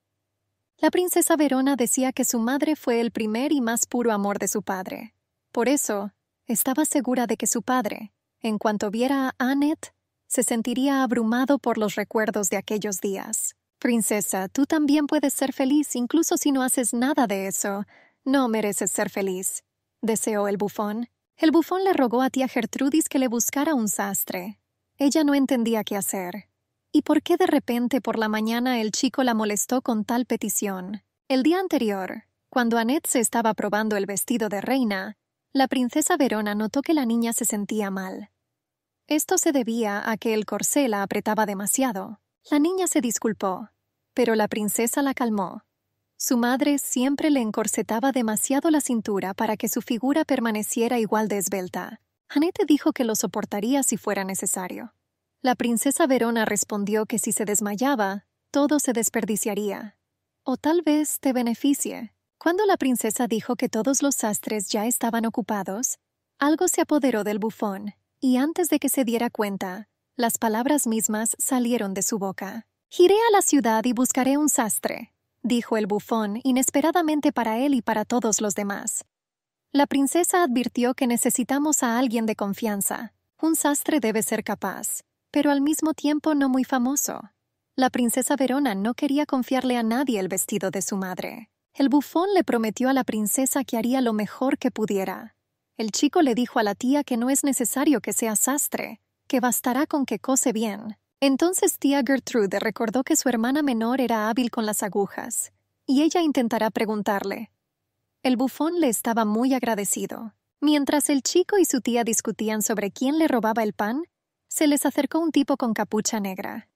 La princesa Verona decía que su madre fue el primer y más puro amor de su padre. Por eso, estaba segura de que su padre, en cuanto viera a Annette, se sentiría abrumado por los recuerdos de aquellos días. Princesa, tú también puedes ser feliz incluso si no haces nada de eso. No mereces ser feliz, deseó el bufón. El bufón le rogó a tía Gertrudis que le buscara un sastre. Ella no entendía qué hacer. ¿Y por qué de repente por la mañana el chico la molestó con tal petición? El día anterior, cuando Annette se estaba probando el vestido de reina, la princesa Verona notó que la niña se sentía mal. Esto se debía a que el corsé la apretaba demasiado. La niña se disculpó, pero la princesa la calmó. Su madre siempre le encorsetaba demasiado la cintura para que su figura permaneciera igual de esbelta. Annette dijo que lo soportaría si fuera necesario. La princesa Verona respondió que si se desmayaba, todo se desperdiciaría. O tal vez te beneficie. Cuando la princesa dijo que todos los sastres ya estaban ocupados, algo se apoderó del bufón, y antes de que se diera cuenta, las palabras mismas salieron de su boca. Giré a la ciudad y buscaré un sastre, dijo el bufón inesperadamente para él y para todos los demás. La princesa advirtió que necesitamos a alguien de confianza. Un sastre debe ser capaz pero al mismo tiempo no muy famoso. La princesa Verona no quería confiarle a nadie el vestido de su madre. El bufón le prometió a la princesa que haría lo mejor que pudiera. El chico le dijo a la tía que no es necesario que sea sastre, que bastará con que cose bien. Entonces tía Gertrude recordó que su hermana menor era hábil con las agujas, y ella intentará preguntarle. El bufón le estaba muy agradecido. Mientras el chico y su tía discutían sobre quién le robaba el pan, se les acercó un tipo con capucha negra.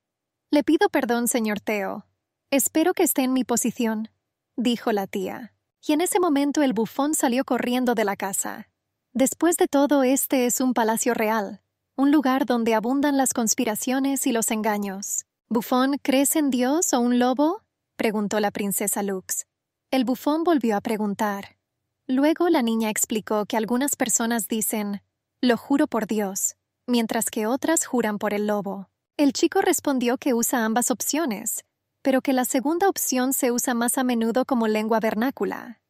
Le pido perdón, señor Teo. Espero que esté en mi posición, dijo la tía. Y en ese momento el bufón salió corriendo de la casa. Después de todo, este es un palacio real, un lugar donde abundan las conspiraciones y los engaños. Bufón, ¿crees en Dios o un lobo? preguntó la princesa Lux. El bufón volvió a preguntar. Luego la niña explicó que algunas personas dicen, lo juro por Dios, mientras que otras juran por el lobo. El chico respondió que usa ambas opciones, pero que la segunda opción se usa más a menudo como lengua vernácula.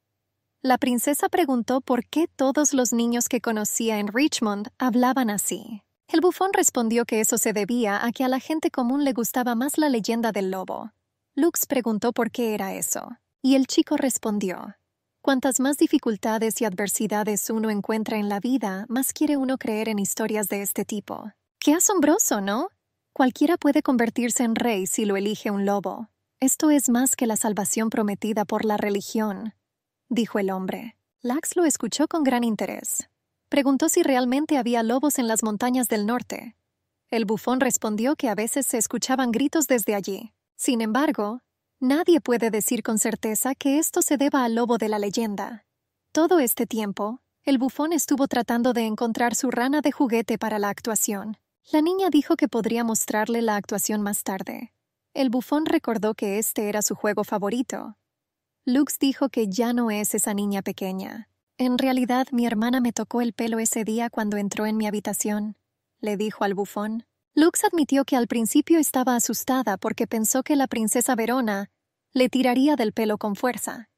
La princesa preguntó por qué todos los niños que conocía en Richmond hablaban así. El bufón respondió que eso se debía a que a la gente común le gustaba más la leyenda del lobo. Lux preguntó por qué era eso, y el chico respondió, Cuantas más dificultades y adversidades uno encuentra en la vida, más quiere uno creer en historias de este tipo. Qué asombroso, ¿no? Cualquiera puede convertirse en rey si lo elige un lobo. Esto es más que la salvación prometida por la religión, dijo el hombre. Lax lo escuchó con gran interés. Preguntó si realmente había lobos en las montañas del norte. El bufón respondió que a veces se escuchaban gritos desde allí. Sin embargo, Nadie puede decir con certeza que esto se deba al lobo de la leyenda. Todo este tiempo, el bufón estuvo tratando de encontrar su rana de juguete para la actuación. La niña dijo que podría mostrarle la actuación más tarde. El bufón recordó que este era su juego favorito. Lux dijo que ya no es esa niña pequeña. En realidad, mi hermana me tocó el pelo ese día cuando entró en mi habitación, le dijo al bufón. Lux admitió que al principio estaba asustada porque pensó que la princesa Verona le tiraría del pelo con fuerza,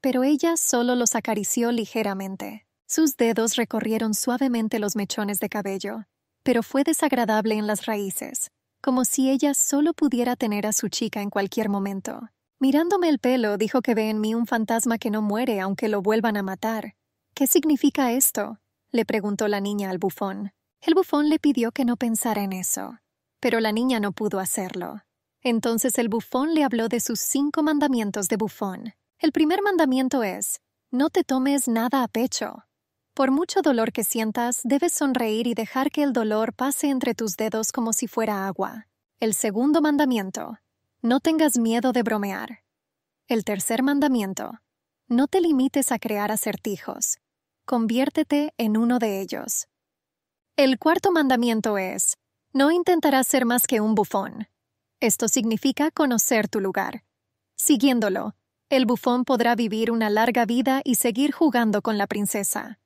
pero ella solo los acarició ligeramente. Sus dedos recorrieron suavemente los mechones de cabello, pero fue desagradable en las raíces, como si ella solo pudiera tener a su chica en cualquier momento. Mirándome el pelo, dijo que ve en mí un fantasma que no muere aunque lo vuelvan a matar. ¿Qué significa esto? le preguntó la niña al bufón. El bufón le pidió que no pensara en eso, pero la niña no pudo hacerlo. Entonces el bufón le habló de sus cinco mandamientos de bufón. El primer mandamiento es, no te tomes nada a pecho. Por mucho dolor que sientas, debes sonreír y dejar que el dolor pase entre tus dedos como si fuera agua. El segundo mandamiento, no tengas miedo de bromear. El tercer mandamiento, no te limites a crear acertijos. Conviértete en uno de ellos. El cuarto mandamiento es, no intentarás ser más que un bufón. Esto significa conocer tu lugar. Siguiéndolo, el bufón podrá vivir una larga vida y seguir jugando con la princesa.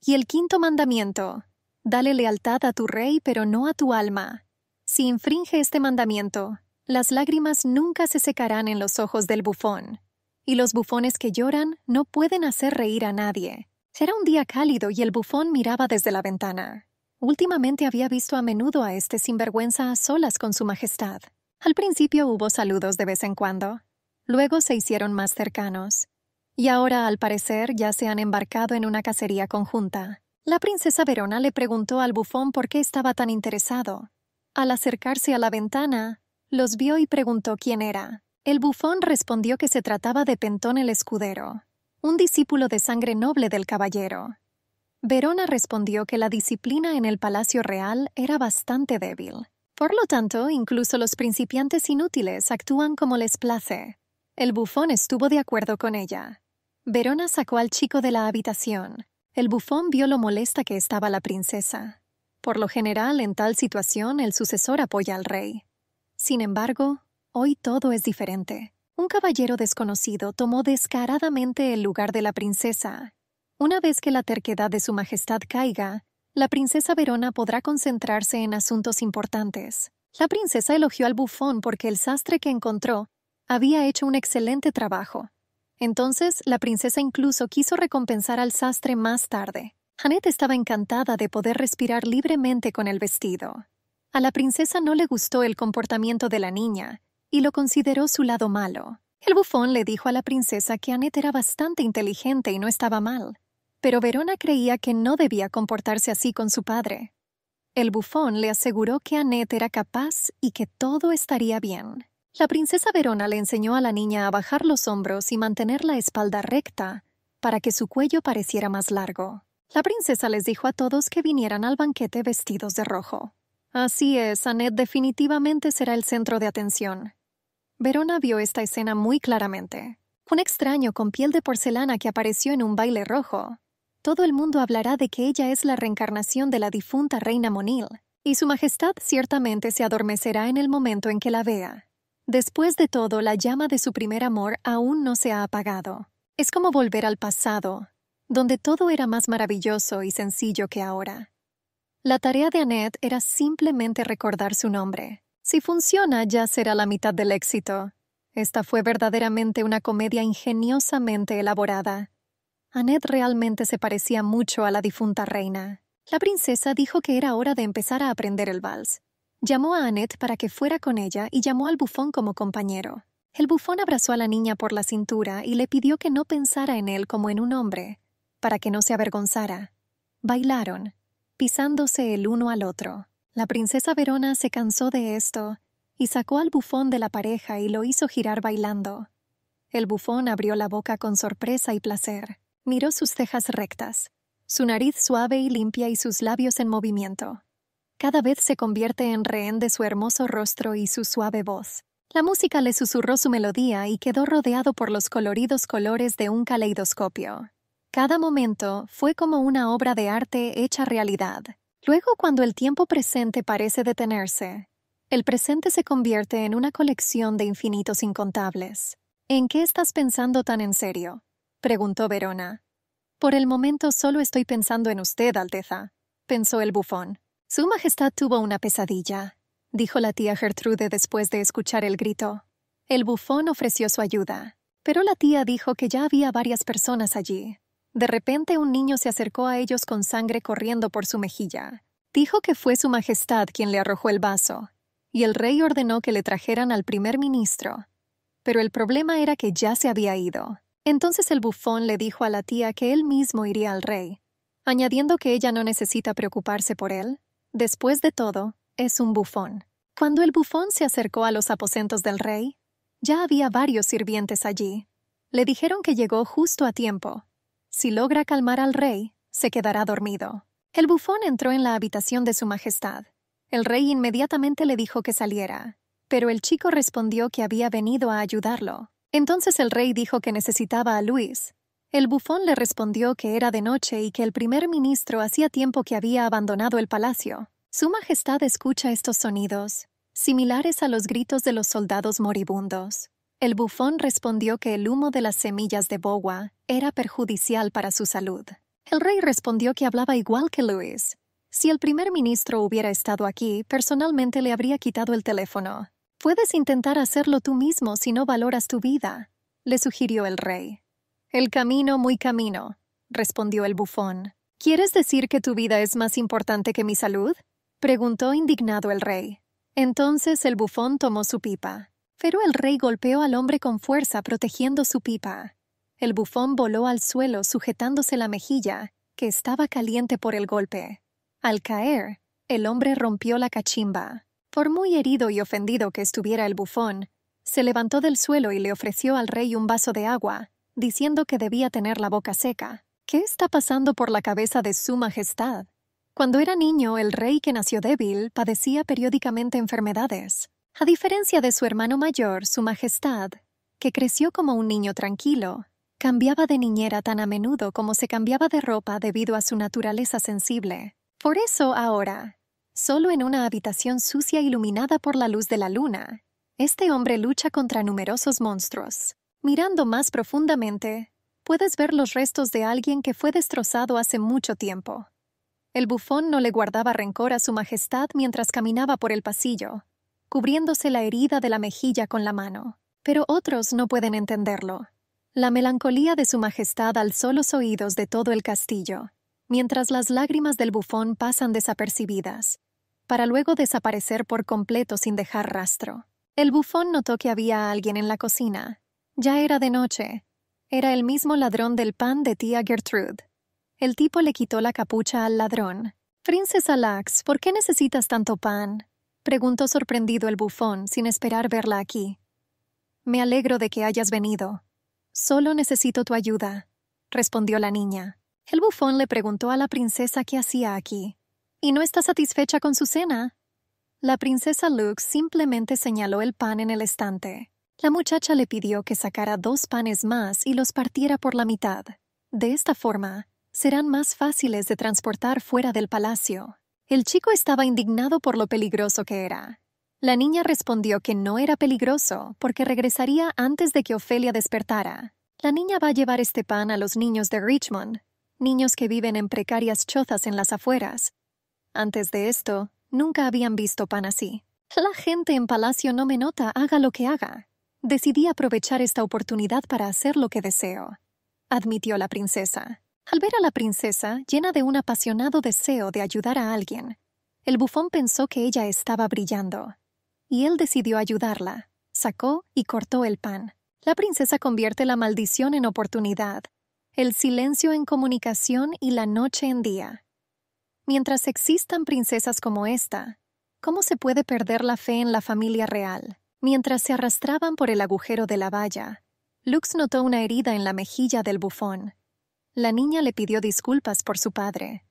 Y el quinto mandamiento, dale lealtad a tu rey pero no a tu alma. Si infringe este mandamiento, las lágrimas nunca se secarán en los ojos del bufón, y los bufones que lloran no pueden hacer reír a nadie. Era un día cálido y el bufón miraba desde la ventana. Últimamente había visto a menudo a este sinvergüenza a solas con su Majestad. Al principio hubo saludos de vez en cuando, luego se hicieron más cercanos, y ahora al parecer ya se han embarcado en una cacería conjunta. La princesa Verona le preguntó al bufón por qué estaba tan interesado. Al acercarse a la ventana, los vio y preguntó quién era. El bufón respondió que se trataba de Pentón el Escudero, un discípulo de sangre noble del caballero. Verona respondió que la disciplina en el Palacio Real era bastante débil. Por lo tanto, incluso los principiantes inútiles actúan como les place. El bufón estuvo de acuerdo con ella. Verona sacó al chico de la habitación. El bufón vio lo molesta que estaba la princesa. Por lo general, en tal situación, el sucesor apoya al rey. Sin embargo, hoy todo es diferente. Un caballero desconocido tomó descaradamente el lugar de la princesa una vez que la terquedad de Su Majestad caiga, la princesa Verona podrá concentrarse en asuntos importantes. La princesa elogió al bufón porque el sastre que encontró había hecho un excelente trabajo. Entonces, la princesa incluso quiso recompensar al sastre más tarde. Janet estaba encantada de poder respirar libremente con el vestido. A la princesa no le gustó el comportamiento de la niña y lo consideró su lado malo. El bufón le dijo a la princesa que Annette era bastante inteligente y no estaba mal, pero Verona creía que no debía comportarse así con su padre. El bufón le aseguró que Annette era capaz y que todo estaría bien. La princesa Verona le enseñó a la niña a bajar los hombros y mantener la espalda recta para que su cuello pareciera más largo. La princesa les dijo a todos que vinieran al banquete vestidos de rojo. Así es, Annette definitivamente será el centro de atención. Verona vio esta escena muy claramente. Un extraño con piel de porcelana que apareció en un baile rojo todo el mundo hablará de que ella es la reencarnación de la difunta reina Monil, y su majestad ciertamente se adormecerá en el momento en que la vea. Después de todo, la llama de su primer amor aún no se ha apagado. Es como volver al pasado, donde todo era más maravilloso y sencillo que ahora. La tarea de Annette era simplemente recordar su nombre. Si funciona, ya será la mitad del éxito. Esta fue verdaderamente una comedia ingeniosamente elaborada. Annette realmente se parecía mucho a la difunta reina. La princesa dijo que era hora de empezar a aprender el vals. Llamó a Annette para que fuera con ella y llamó al bufón como compañero. El bufón abrazó a la niña por la cintura y le pidió que no pensara en él como en un hombre, para que no se avergonzara. Bailaron, pisándose el uno al otro. La princesa Verona se cansó de esto y sacó al bufón de la pareja y lo hizo girar bailando. El bufón abrió la boca con sorpresa y placer. Miró sus cejas rectas, su nariz suave y limpia y sus labios en movimiento. Cada vez se convierte en rehén de su hermoso rostro y su suave voz. La música le susurró su melodía y quedó rodeado por los coloridos colores de un caleidoscopio. Cada momento fue como una obra de arte hecha realidad. Luego, cuando el tiempo presente parece detenerse, el presente se convierte en una colección de infinitos incontables. ¿En qué estás pensando tan en serio? preguntó Verona. Por el momento solo estoy pensando en usted, Alteza, pensó el bufón. Su Majestad tuvo una pesadilla, dijo la tía Gertrude después de escuchar el grito. El bufón ofreció su ayuda, pero la tía dijo que ya había varias personas allí. De repente un niño se acercó a ellos con sangre corriendo por su mejilla. Dijo que fue Su Majestad quien le arrojó el vaso, y el rey ordenó que le trajeran al primer ministro. Pero el problema era que ya se había ido. Entonces el bufón le dijo a la tía que él mismo iría al rey, añadiendo que ella no necesita preocuparse por él. Después de todo, es un bufón. Cuando el bufón se acercó a los aposentos del rey, ya había varios sirvientes allí. Le dijeron que llegó justo a tiempo. Si logra calmar al rey, se quedará dormido. El bufón entró en la habitación de su Majestad. El rey inmediatamente le dijo que saliera, pero el chico respondió que había venido a ayudarlo, entonces el rey dijo que necesitaba a Luis. El bufón le respondió que era de noche y que el primer ministro hacía tiempo que había abandonado el palacio. Su Majestad escucha estos sonidos, similares a los gritos de los soldados moribundos. El bufón respondió que el humo de las semillas de Bowa era perjudicial para su salud. El rey respondió que hablaba igual que Luis. Si el primer ministro hubiera estado aquí, personalmente le habría quitado el teléfono. Puedes intentar hacerlo tú mismo si no valoras tu vida, le sugirió el rey. El camino muy camino, respondió el bufón. ¿Quieres decir que tu vida es más importante que mi salud? preguntó indignado el rey. Entonces el bufón tomó su pipa. Pero el rey golpeó al hombre con fuerza protegiendo su pipa. El bufón voló al suelo sujetándose la mejilla, que estaba caliente por el golpe. Al caer, el hombre rompió la cachimba. Por muy herido y ofendido que estuviera el bufón, se levantó del suelo y le ofreció al rey un vaso de agua, diciendo que debía tener la boca seca. ¿Qué está pasando por la cabeza de su majestad? Cuando era niño, el rey que nació débil padecía periódicamente enfermedades. A diferencia de su hermano mayor, su majestad, que creció como un niño tranquilo, cambiaba de niñera tan a menudo como se cambiaba de ropa debido a su naturaleza sensible. Por eso ahora, Solo en una habitación sucia iluminada por la luz de la luna, este hombre lucha contra numerosos monstruos. Mirando más profundamente, puedes ver los restos de alguien que fue destrozado hace mucho tiempo. El bufón no le guardaba rencor a su majestad mientras caminaba por el pasillo, cubriéndose la herida de la mejilla con la mano. Pero otros no pueden entenderlo. La melancolía de su majestad alzó los oídos de todo el castillo, mientras las lágrimas del bufón pasan desapercibidas para luego desaparecer por completo sin dejar rastro. El bufón notó que había alguien en la cocina. Ya era de noche. Era el mismo ladrón del pan de tía Gertrude. El tipo le quitó la capucha al ladrón. Princesa Lax, ¿por qué necesitas tanto pan? preguntó sorprendido el bufón, sin esperar verla aquí. Me alegro de que hayas venido. Solo necesito tu ayuda, respondió la niña. El bufón le preguntó a la princesa qué hacía aquí. ¿Y no está satisfecha con su cena? La princesa Luke simplemente señaló el pan en el estante. La muchacha le pidió que sacara dos panes más y los partiera por la mitad. De esta forma, serán más fáciles de transportar fuera del palacio. El chico estaba indignado por lo peligroso que era. La niña respondió que no era peligroso porque regresaría antes de que Ofelia despertara. La niña va a llevar este pan a los niños de Richmond, niños que viven en precarias chozas en las afueras, antes de esto, nunca habían visto pan así. La gente en Palacio no me nota, haga lo que haga. Decidí aprovechar esta oportunidad para hacer lo que deseo, admitió la princesa. Al ver a la princesa llena de un apasionado deseo de ayudar a alguien, el bufón pensó que ella estaba brillando, y él decidió ayudarla. Sacó y cortó el pan. La princesa convierte la maldición en oportunidad, el silencio en comunicación y la noche en día. Mientras existan princesas como esta, ¿cómo se puede perder la fe en la familia real? Mientras se arrastraban por el agujero de la valla, Lux notó una herida en la mejilla del bufón. La niña le pidió disculpas por su padre.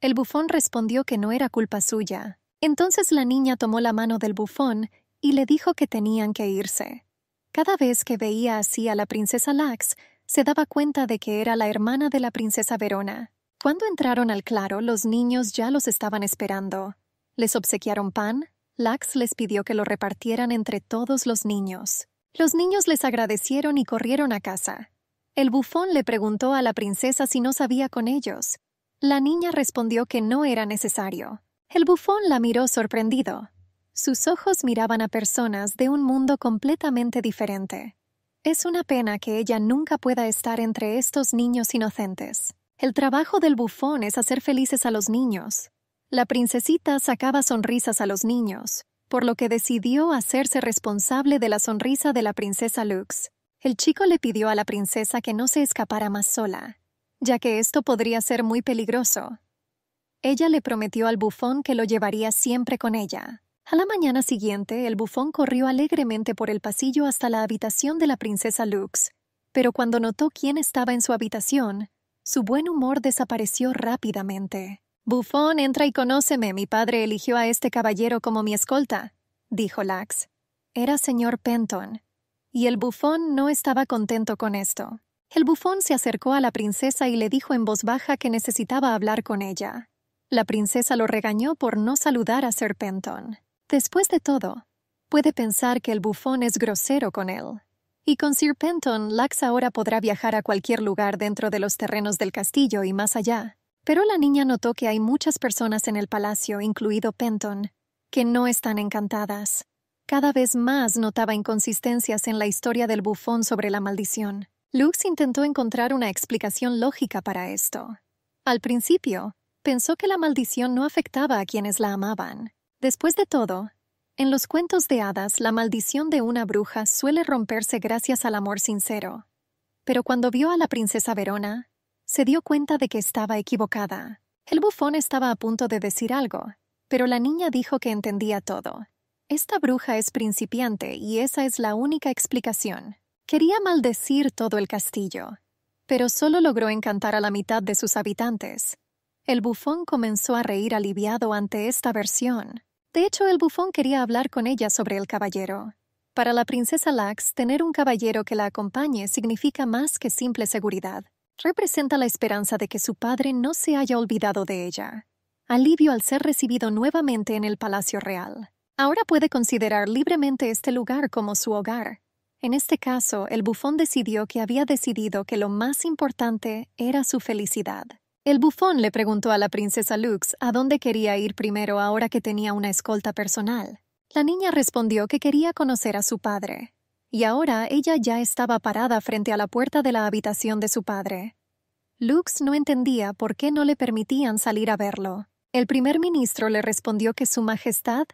El bufón respondió que no era culpa suya. Entonces la niña tomó la mano del bufón y le dijo que tenían que irse. Cada vez que veía así a la princesa Lax, se daba cuenta de que era la hermana de la princesa Verona. Cuando entraron al claro, los niños ya los estaban esperando. Les obsequiaron pan, Lax les pidió que lo repartieran entre todos los niños. Los niños les agradecieron y corrieron a casa. El bufón le preguntó a la princesa si no sabía con ellos. La niña respondió que no era necesario. El bufón la miró sorprendido. Sus ojos miraban a personas de un mundo completamente diferente. Es una pena que ella nunca pueda estar entre estos niños inocentes. El trabajo del bufón es hacer felices a los niños. La princesita sacaba sonrisas a los niños, por lo que decidió hacerse responsable de la sonrisa de la princesa Lux. El chico le pidió a la princesa que no se escapara más sola, ya que esto podría ser muy peligroso. Ella le prometió al bufón que lo llevaría siempre con ella. A la mañana siguiente, el bufón corrió alegremente por el pasillo hasta la habitación de la princesa Lux, pero cuando notó quién estaba en su habitación, su buen humor desapareció rápidamente. Bufón, entra y conóceme. Mi padre eligió a este caballero como mi escolta, dijo Lax. Era señor Penton. Y el bufón no estaba contento con esto. El bufón se acercó a la princesa y le dijo en voz baja que necesitaba hablar con ella. La princesa lo regañó por no saludar a Sir Penton. Después de todo, puede pensar que el bufón es grosero con él. Y con Sir Penton, Lax ahora podrá viajar a cualquier lugar dentro de los terrenos del castillo y más allá. Pero la niña notó que hay muchas personas en el palacio, incluido Penton, que no están encantadas. Cada vez más notaba inconsistencias en la historia del bufón sobre la maldición. Lux intentó encontrar una explicación lógica para esto. Al principio, pensó que la maldición no afectaba a quienes la amaban. Después de todo, en los cuentos de hadas, la maldición de una bruja suele romperse gracias al amor sincero. Pero cuando vio a la princesa Verona, se dio cuenta de que estaba equivocada. El bufón estaba a punto de decir algo, pero la niña dijo que entendía todo. Esta bruja es principiante y esa es la única explicación. Quería maldecir todo el castillo, pero solo logró encantar a la mitad de sus habitantes. El bufón comenzó a reír aliviado ante esta versión. De hecho, el bufón quería hablar con ella sobre el caballero. Para la princesa Lax, tener un caballero que la acompañe significa más que simple seguridad. Representa la esperanza de que su padre no se haya olvidado de ella. Alivio al ser recibido nuevamente en el Palacio Real. Ahora puede considerar libremente este lugar como su hogar. En este caso, el bufón decidió que había decidido que lo más importante era su felicidad. El bufón le preguntó a la princesa Lux a dónde quería ir primero ahora que tenía una escolta personal. La niña respondió que quería conocer a su padre, y ahora ella ya estaba parada frente a la puerta de la habitación de su padre. Lux no entendía por qué no le permitían salir a verlo. El primer ministro le respondió que Su Majestad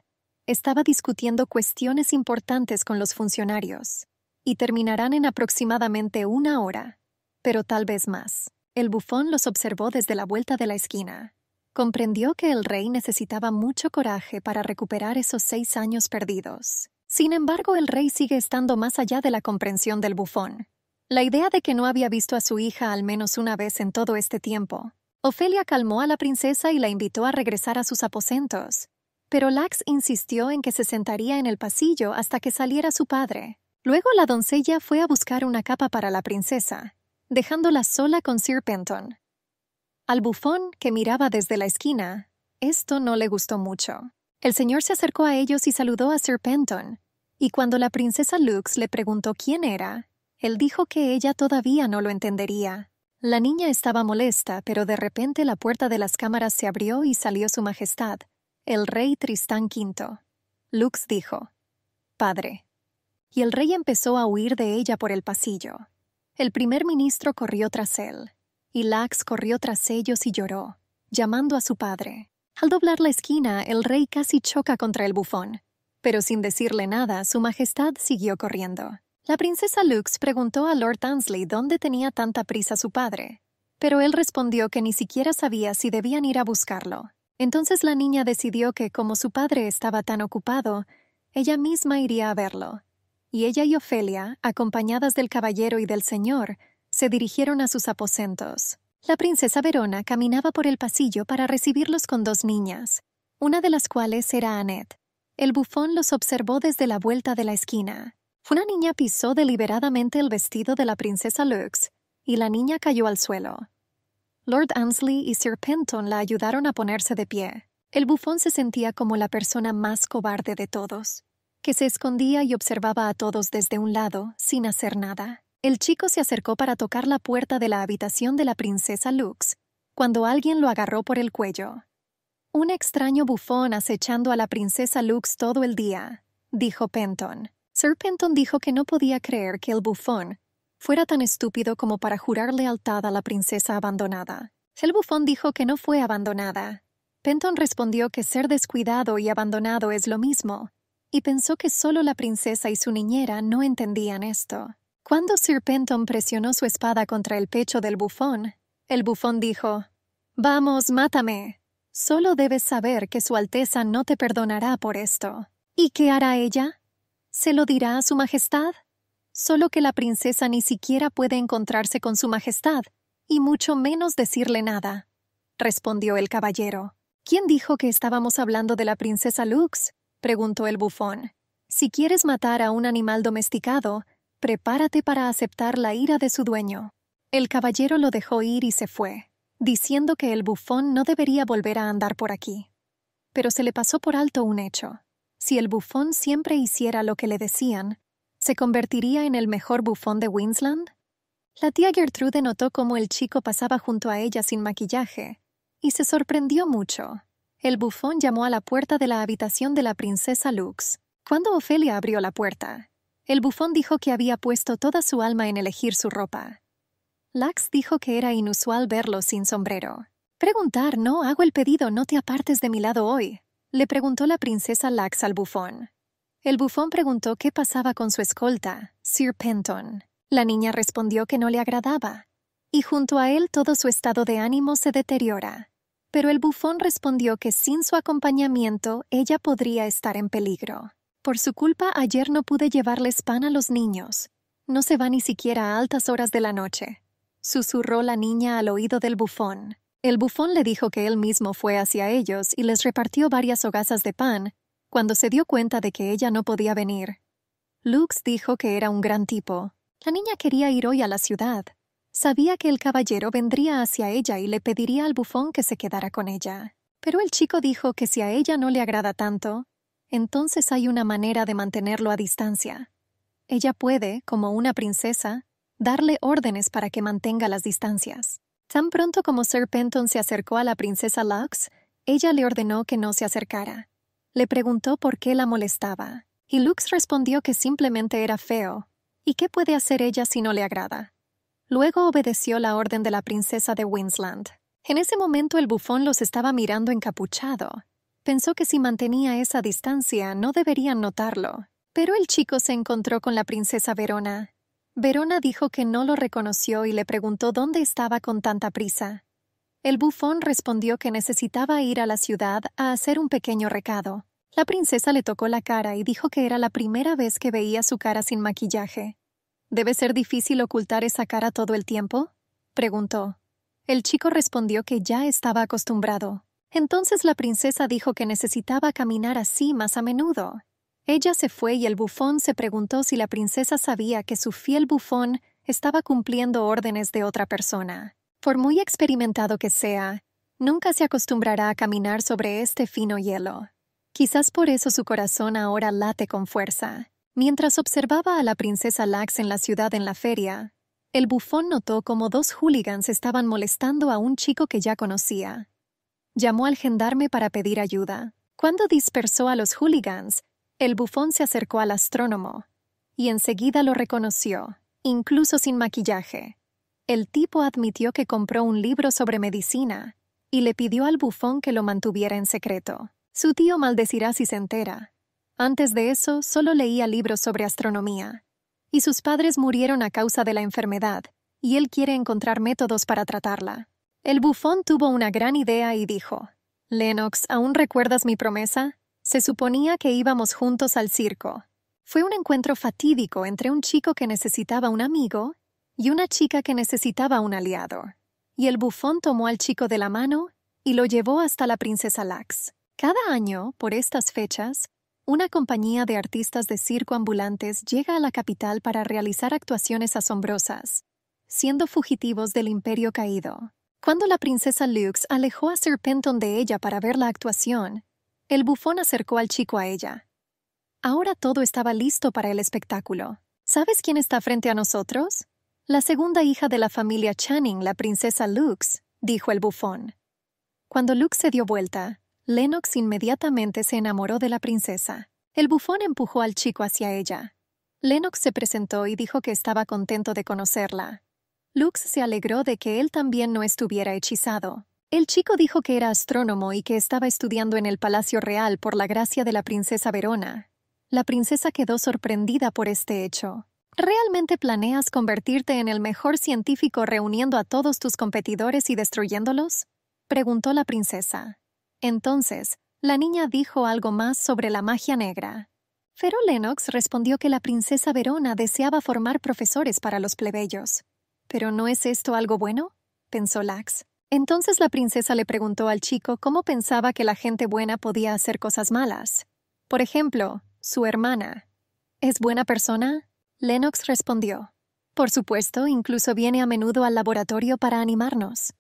estaba discutiendo cuestiones importantes con los funcionarios, y terminarán en aproximadamente una hora, pero tal vez más. El bufón los observó desde la vuelta de la esquina. Comprendió que el rey necesitaba mucho coraje para recuperar esos seis años perdidos. Sin embargo, el rey sigue estando más allá de la comprensión del bufón. La idea de que no había visto a su hija al menos una vez en todo este tiempo. Ofelia calmó a la princesa y la invitó a regresar a sus aposentos, pero Lax insistió en que se sentaría en el pasillo hasta que saliera su padre. Luego la doncella fue a buscar una capa para la princesa, dejándola sola con Sir Penton. Al bufón, que miraba desde la esquina, esto no le gustó mucho. El señor se acercó a ellos y saludó a Sir Penton, y cuando la princesa Lux le preguntó quién era, él dijo que ella todavía no lo entendería. La niña estaba molesta, pero de repente la puerta de las cámaras se abrió y salió su majestad, el rey Tristán V. Lux dijo, Padre. Y el rey empezó a huir de ella por el pasillo. El primer ministro corrió tras él, y Lax corrió tras ellos y lloró, llamando a su padre. Al doblar la esquina, el rey casi choca contra el bufón, pero sin decirle nada, su majestad siguió corriendo. La princesa Lux preguntó a Lord Tansley dónde tenía tanta prisa su padre, pero él respondió que ni siquiera sabía si debían ir a buscarlo. Entonces la niña decidió que, como su padre estaba tan ocupado, ella misma iría a verlo, y ella y Ofelia, acompañadas del caballero y del señor, se dirigieron a sus aposentos. La princesa Verona caminaba por el pasillo para recibirlos con dos niñas, una de las cuales era Annette. El bufón los observó desde la vuelta de la esquina. Una niña pisó deliberadamente el vestido de la princesa Lux, y la niña cayó al suelo. Lord Ansley y Sir Penton la ayudaron a ponerse de pie. El bufón se sentía como la persona más cobarde de todos que se escondía y observaba a todos desde un lado, sin hacer nada. El chico se acercó para tocar la puerta de la habitación de la princesa Lux, cuando alguien lo agarró por el cuello. Un extraño bufón acechando a la princesa Lux todo el día, dijo Penton. Sir Penton dijo que no podía creer que el bufón fuera tan estúpido como para jurar lealtad a la princesa abandonada. El bufón dijo que no fue abandonada. Penton respondió que ser descuidado y abandonado es lo mismo, y pensó que solo la princesa y su niñera no entendían esto. Cuando Sir Penton presionó su espada contra el pecho del bufón, el bufón dijo, Vamos, mátame. Solo debes saber que Su Alteza no te perdonará por esto. ¿Y qué hará ella? ¿Se lo dirá a Su Majestad? Solo que la princesa ni siquiera puede encontrarse con Su Majestad, y mucho menos decirle nada, respondió el caballero. ¿Quién dijo que estábamos hablando de la princesa Lux? preguntó el bufón. Si quieres matar a un animal domesticado, prepárate para aceptar la ira de su dueño. El caballero lo dejó ir y se fue, diciendo que el bufón no debería volver a andar por aquí. Pero se le pasó por alto un hecho. Si el bufón siempre hiciera lo que le decían, ¿se convertiría en el mejor bufón de Winsland? La tía Gertrude notó cómo el chico pasaba junto a ella sin maquillaje, y se sorprendió mucho. El bufón llamó a la puerta de la habitación de la princesa Lux. Cuando Ofelia abrió la puerta, el bufón dijo que había puesto toda su alma en elegir su ropa. Lux dijo que era inusual verlo sin sombrero. Preguntar, no, hago el pedido, no te apartes de mi lado hoy, le preguntó la princesa Lux al bufón. El bufón preguntó qué pasaba con su escolta, Sir Penton. La niña respondió que no le agradaba, y junto a él todo su estado de ánimo se deteriora. Pero el bufón respondió que sin su acompañamiento ella podría estar en peligro. Por su culpa ayer no pude llevarles pan a los niños. No se va ni siquiera a altas horas de la noche, susurró la niña al oído del bufón. El bufón le dijo que él mismo fue hacia ellos y les repartió varias hogazas de pan, cuando se dio cuenta de que ella no podía venir. Lux dijo que era un gran tipo. La niña quería ir hoy a la ciudad. Sabía que el caballero vendría hacia ella y le pediría al bufón que se quedara con ella. Pero el chico dijo que si a ella no le agrada tanto, entonces hay una manera de mantenerlo a distancia. Ella puede, como una princesa, darle órdenes para que mantenga las distancias. Tan pronto como Sir Penton se acercó a la princesa Lux, ella le ordenó que no se acercara. Le preguntó por qué la molestaba, y Lux respondió que simplemente era feo. ¿Y qué puede hacer ella si no le agrada? Luego obedeció la orden de la princesa de Winsland. En ese momento el bufón los estaba mirando encapuchado. Pensó que si mantenía esa distancia no deberían notarlo. Pero el chico se encontró con la princesa Verona. Verona dijo que no lo reconoció y le preguntó dónde estaba con tanta prisa. El bufón respondió que necesitaba ir a la ciudad a hacer un pequeño recado. La princesa le tocó la cara y dijo que era la primera vez que veía su cara sin maquillaje. ¿Debe ser difícil ocultar esa cara todo el tiempo? preguntó. El chico respondió que ya estaba acostumbrado. Entonces la princesa dijo que necesitaba caminar así más a menudo. Ella se fue y el bufón se preguntó si la princesa sabía que su fiel bufón estaba cumpliendo órdenes de otra persona. Por muy experimentado que sea, nunca se acostumbrará a caminar sobre este fino hielo. Quizás por eso su corazón ahora late con fuerza. Mientras observaba a la princesa Lax en la ciudad en la feria, el bufón notó como dos hooligans estaban molestando a un chico que ya conocía. Llamó al gendarme para pedir ayuda. Cuando dispersó a los hooligans, el bufón se acercó al astrónomo y enseguida lo reconoció, incluso sin maquillaje. El tipo admitió que compró un libro sobre medicina y le pidió al bufón que lo mantuviera en secreto. Su tío maldecirá si se entera, antes de eso, solo leía libros sobre astronomía. Y sus padres murieron a causa de la enfermedad, y él quiere encontrar métodos para tratarla. El bufón tuvo una gran idea y dijo, Lennox, ¿aún recuerdas mi promesa? Se suponía que íbamos juntos al circo. Fue un encuentro fatídico entre un chico que necesitaba un amigo y una chica que necesitaba un aliado. Y el bufón tomó al chico de la mano y lo llevó hasta la princesa Lax. Cada año, por estas fechas, una compañía de artistas de circo ambulantes llega a la capital para realizar actuaciones asombrosas, siendo fugitivos del imperio caído. Cuando la princesa Lux alejó a Serpenton de ella para ver la actuación, el bufón acercó al chico a ella. Ahora todo estaba listo para el espectáculo. ¿Sabes quién está frente a nosotros? La segunda hija de la familia Channing, la princesa Lux, dijo el bufón. Cuando Lux se dio vuelta, Lennox inmediatamente se enamoró de la princesa. El bufón empujó al chico hacia ella. Lennox se presentó y dijo que estaba contento de conocerla. Lux se alegró de que él también no estuviera hechizado. El chico dijo que era astrónomo y que estaba estudiando en el Palacio Real por la gracia de la princesa Verona. La princesa quedó sorprendida por este hecho. ¿Realmente planeas convertirte en el mejor científico reuniendo a todos tus competidores y destruyéndolos? preguntó la princesa. Entonces, la niña dijo algo más sobre la magia negra. Pero Lennox respondió que la princesa Verona deseaba formar profesores para los plebeyos. ¿Pero no es esto algo bueno? pensó Lax. Entonces la princesa le preguntó al chico cómo pensaba que la gente buena podía hacer cosas malas. Por ejemplo, su hermana. ¿Es buena persona? Lennox respondió. Por supuesto, incluso viene a menudo al laboratorio para animarnos.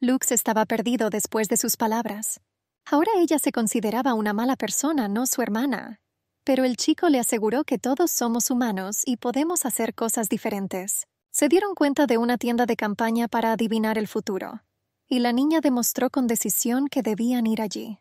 Lux estaba perdido después de sus palabras. Ahora ella se consideraba una mala persona, no su hermana. Pero el chico le aseguró que todos somos humanos y podemos hacer cosas diferentes. Se dieron cuenta de una tienda de campaña para adivinar el futuro, y la niña demostró con decisión que debían ir allí.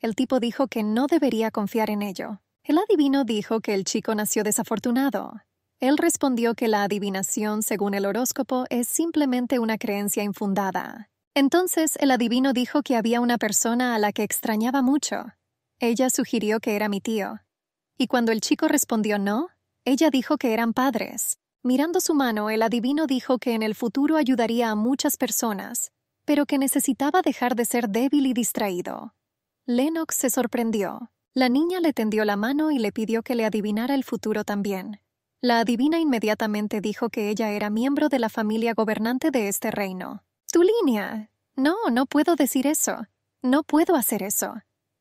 El tipo dijo que no debería confiar en ello. El adivino dijo que el chico nació desafortunado. Él respondió que la adivinación, según el horóscopo, es simplemente una creencia infundada, entonces el adivino dijo que había una persona a la que extrañaba mucho. Ella sugirió que era mi tío. Y cuando el chico respondió no, ella dijo que eran padres. Mirando su mano, el adivino dijo que en el futuro ayudaría a muchas personas, pero que necesitaba dejar de ser débil y distraído. Lennox se sorprendió. La niña le tendió la mano y le pidió que le adivinara el futuro también. La adivina inmediatamente dijo que ella era miembro de la familia gobernante de este reino, tu línea. No, no puedo decir eso. No puedo hacer eso,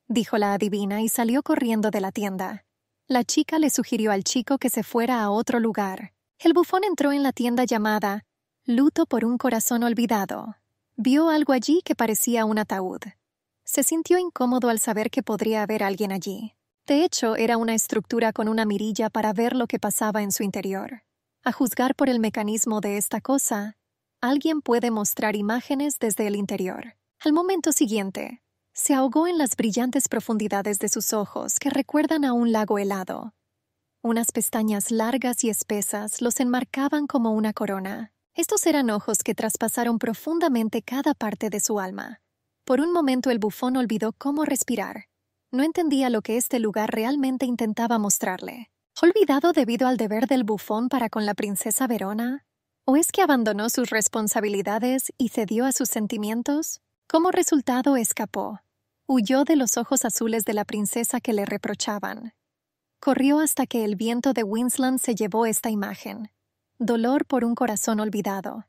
dijo la adivina y salió corriendo de la tienda. La chica le sugirió al chico que se fuera a otro lugar. El bufón entró en la tienda llamada Luto por un corazón olvidado. Vio algo allí que parecía un ataúd. Se sintió incómodo al saber que podría haber alguien allí. De hecho, era una estructura con una mirilla para ver lo que pasaba en su interior. A juzgar por el mecanismo de esta cosa, alguien puede mostrar imágenes desde el interior. Al momento siguiente, se ahogó en las brillantes profundidades de sus ojos que recuerdan a un lago helado. Unas pestañas largas y espesas los enmarcaban como una corona. Estos eran ojos que traspasaron profundamente cada parte de su alma. Por un momento el bufón olvidó cómo respirar. No entendía lo que este lugar realmente intentaba mostrarle. ¿Olvidado debido al deber del bufón para con la princesa Verona? ¿O es que abandonó sus responsabilidades y cedió a sus sentimientos? Como resultado escapó. Huyó de los ojos azules de la princesa que le reprochaban. Corrió hasta que el viento de Winsland se llevó esta imagen. Dolor por un corazón olvidado.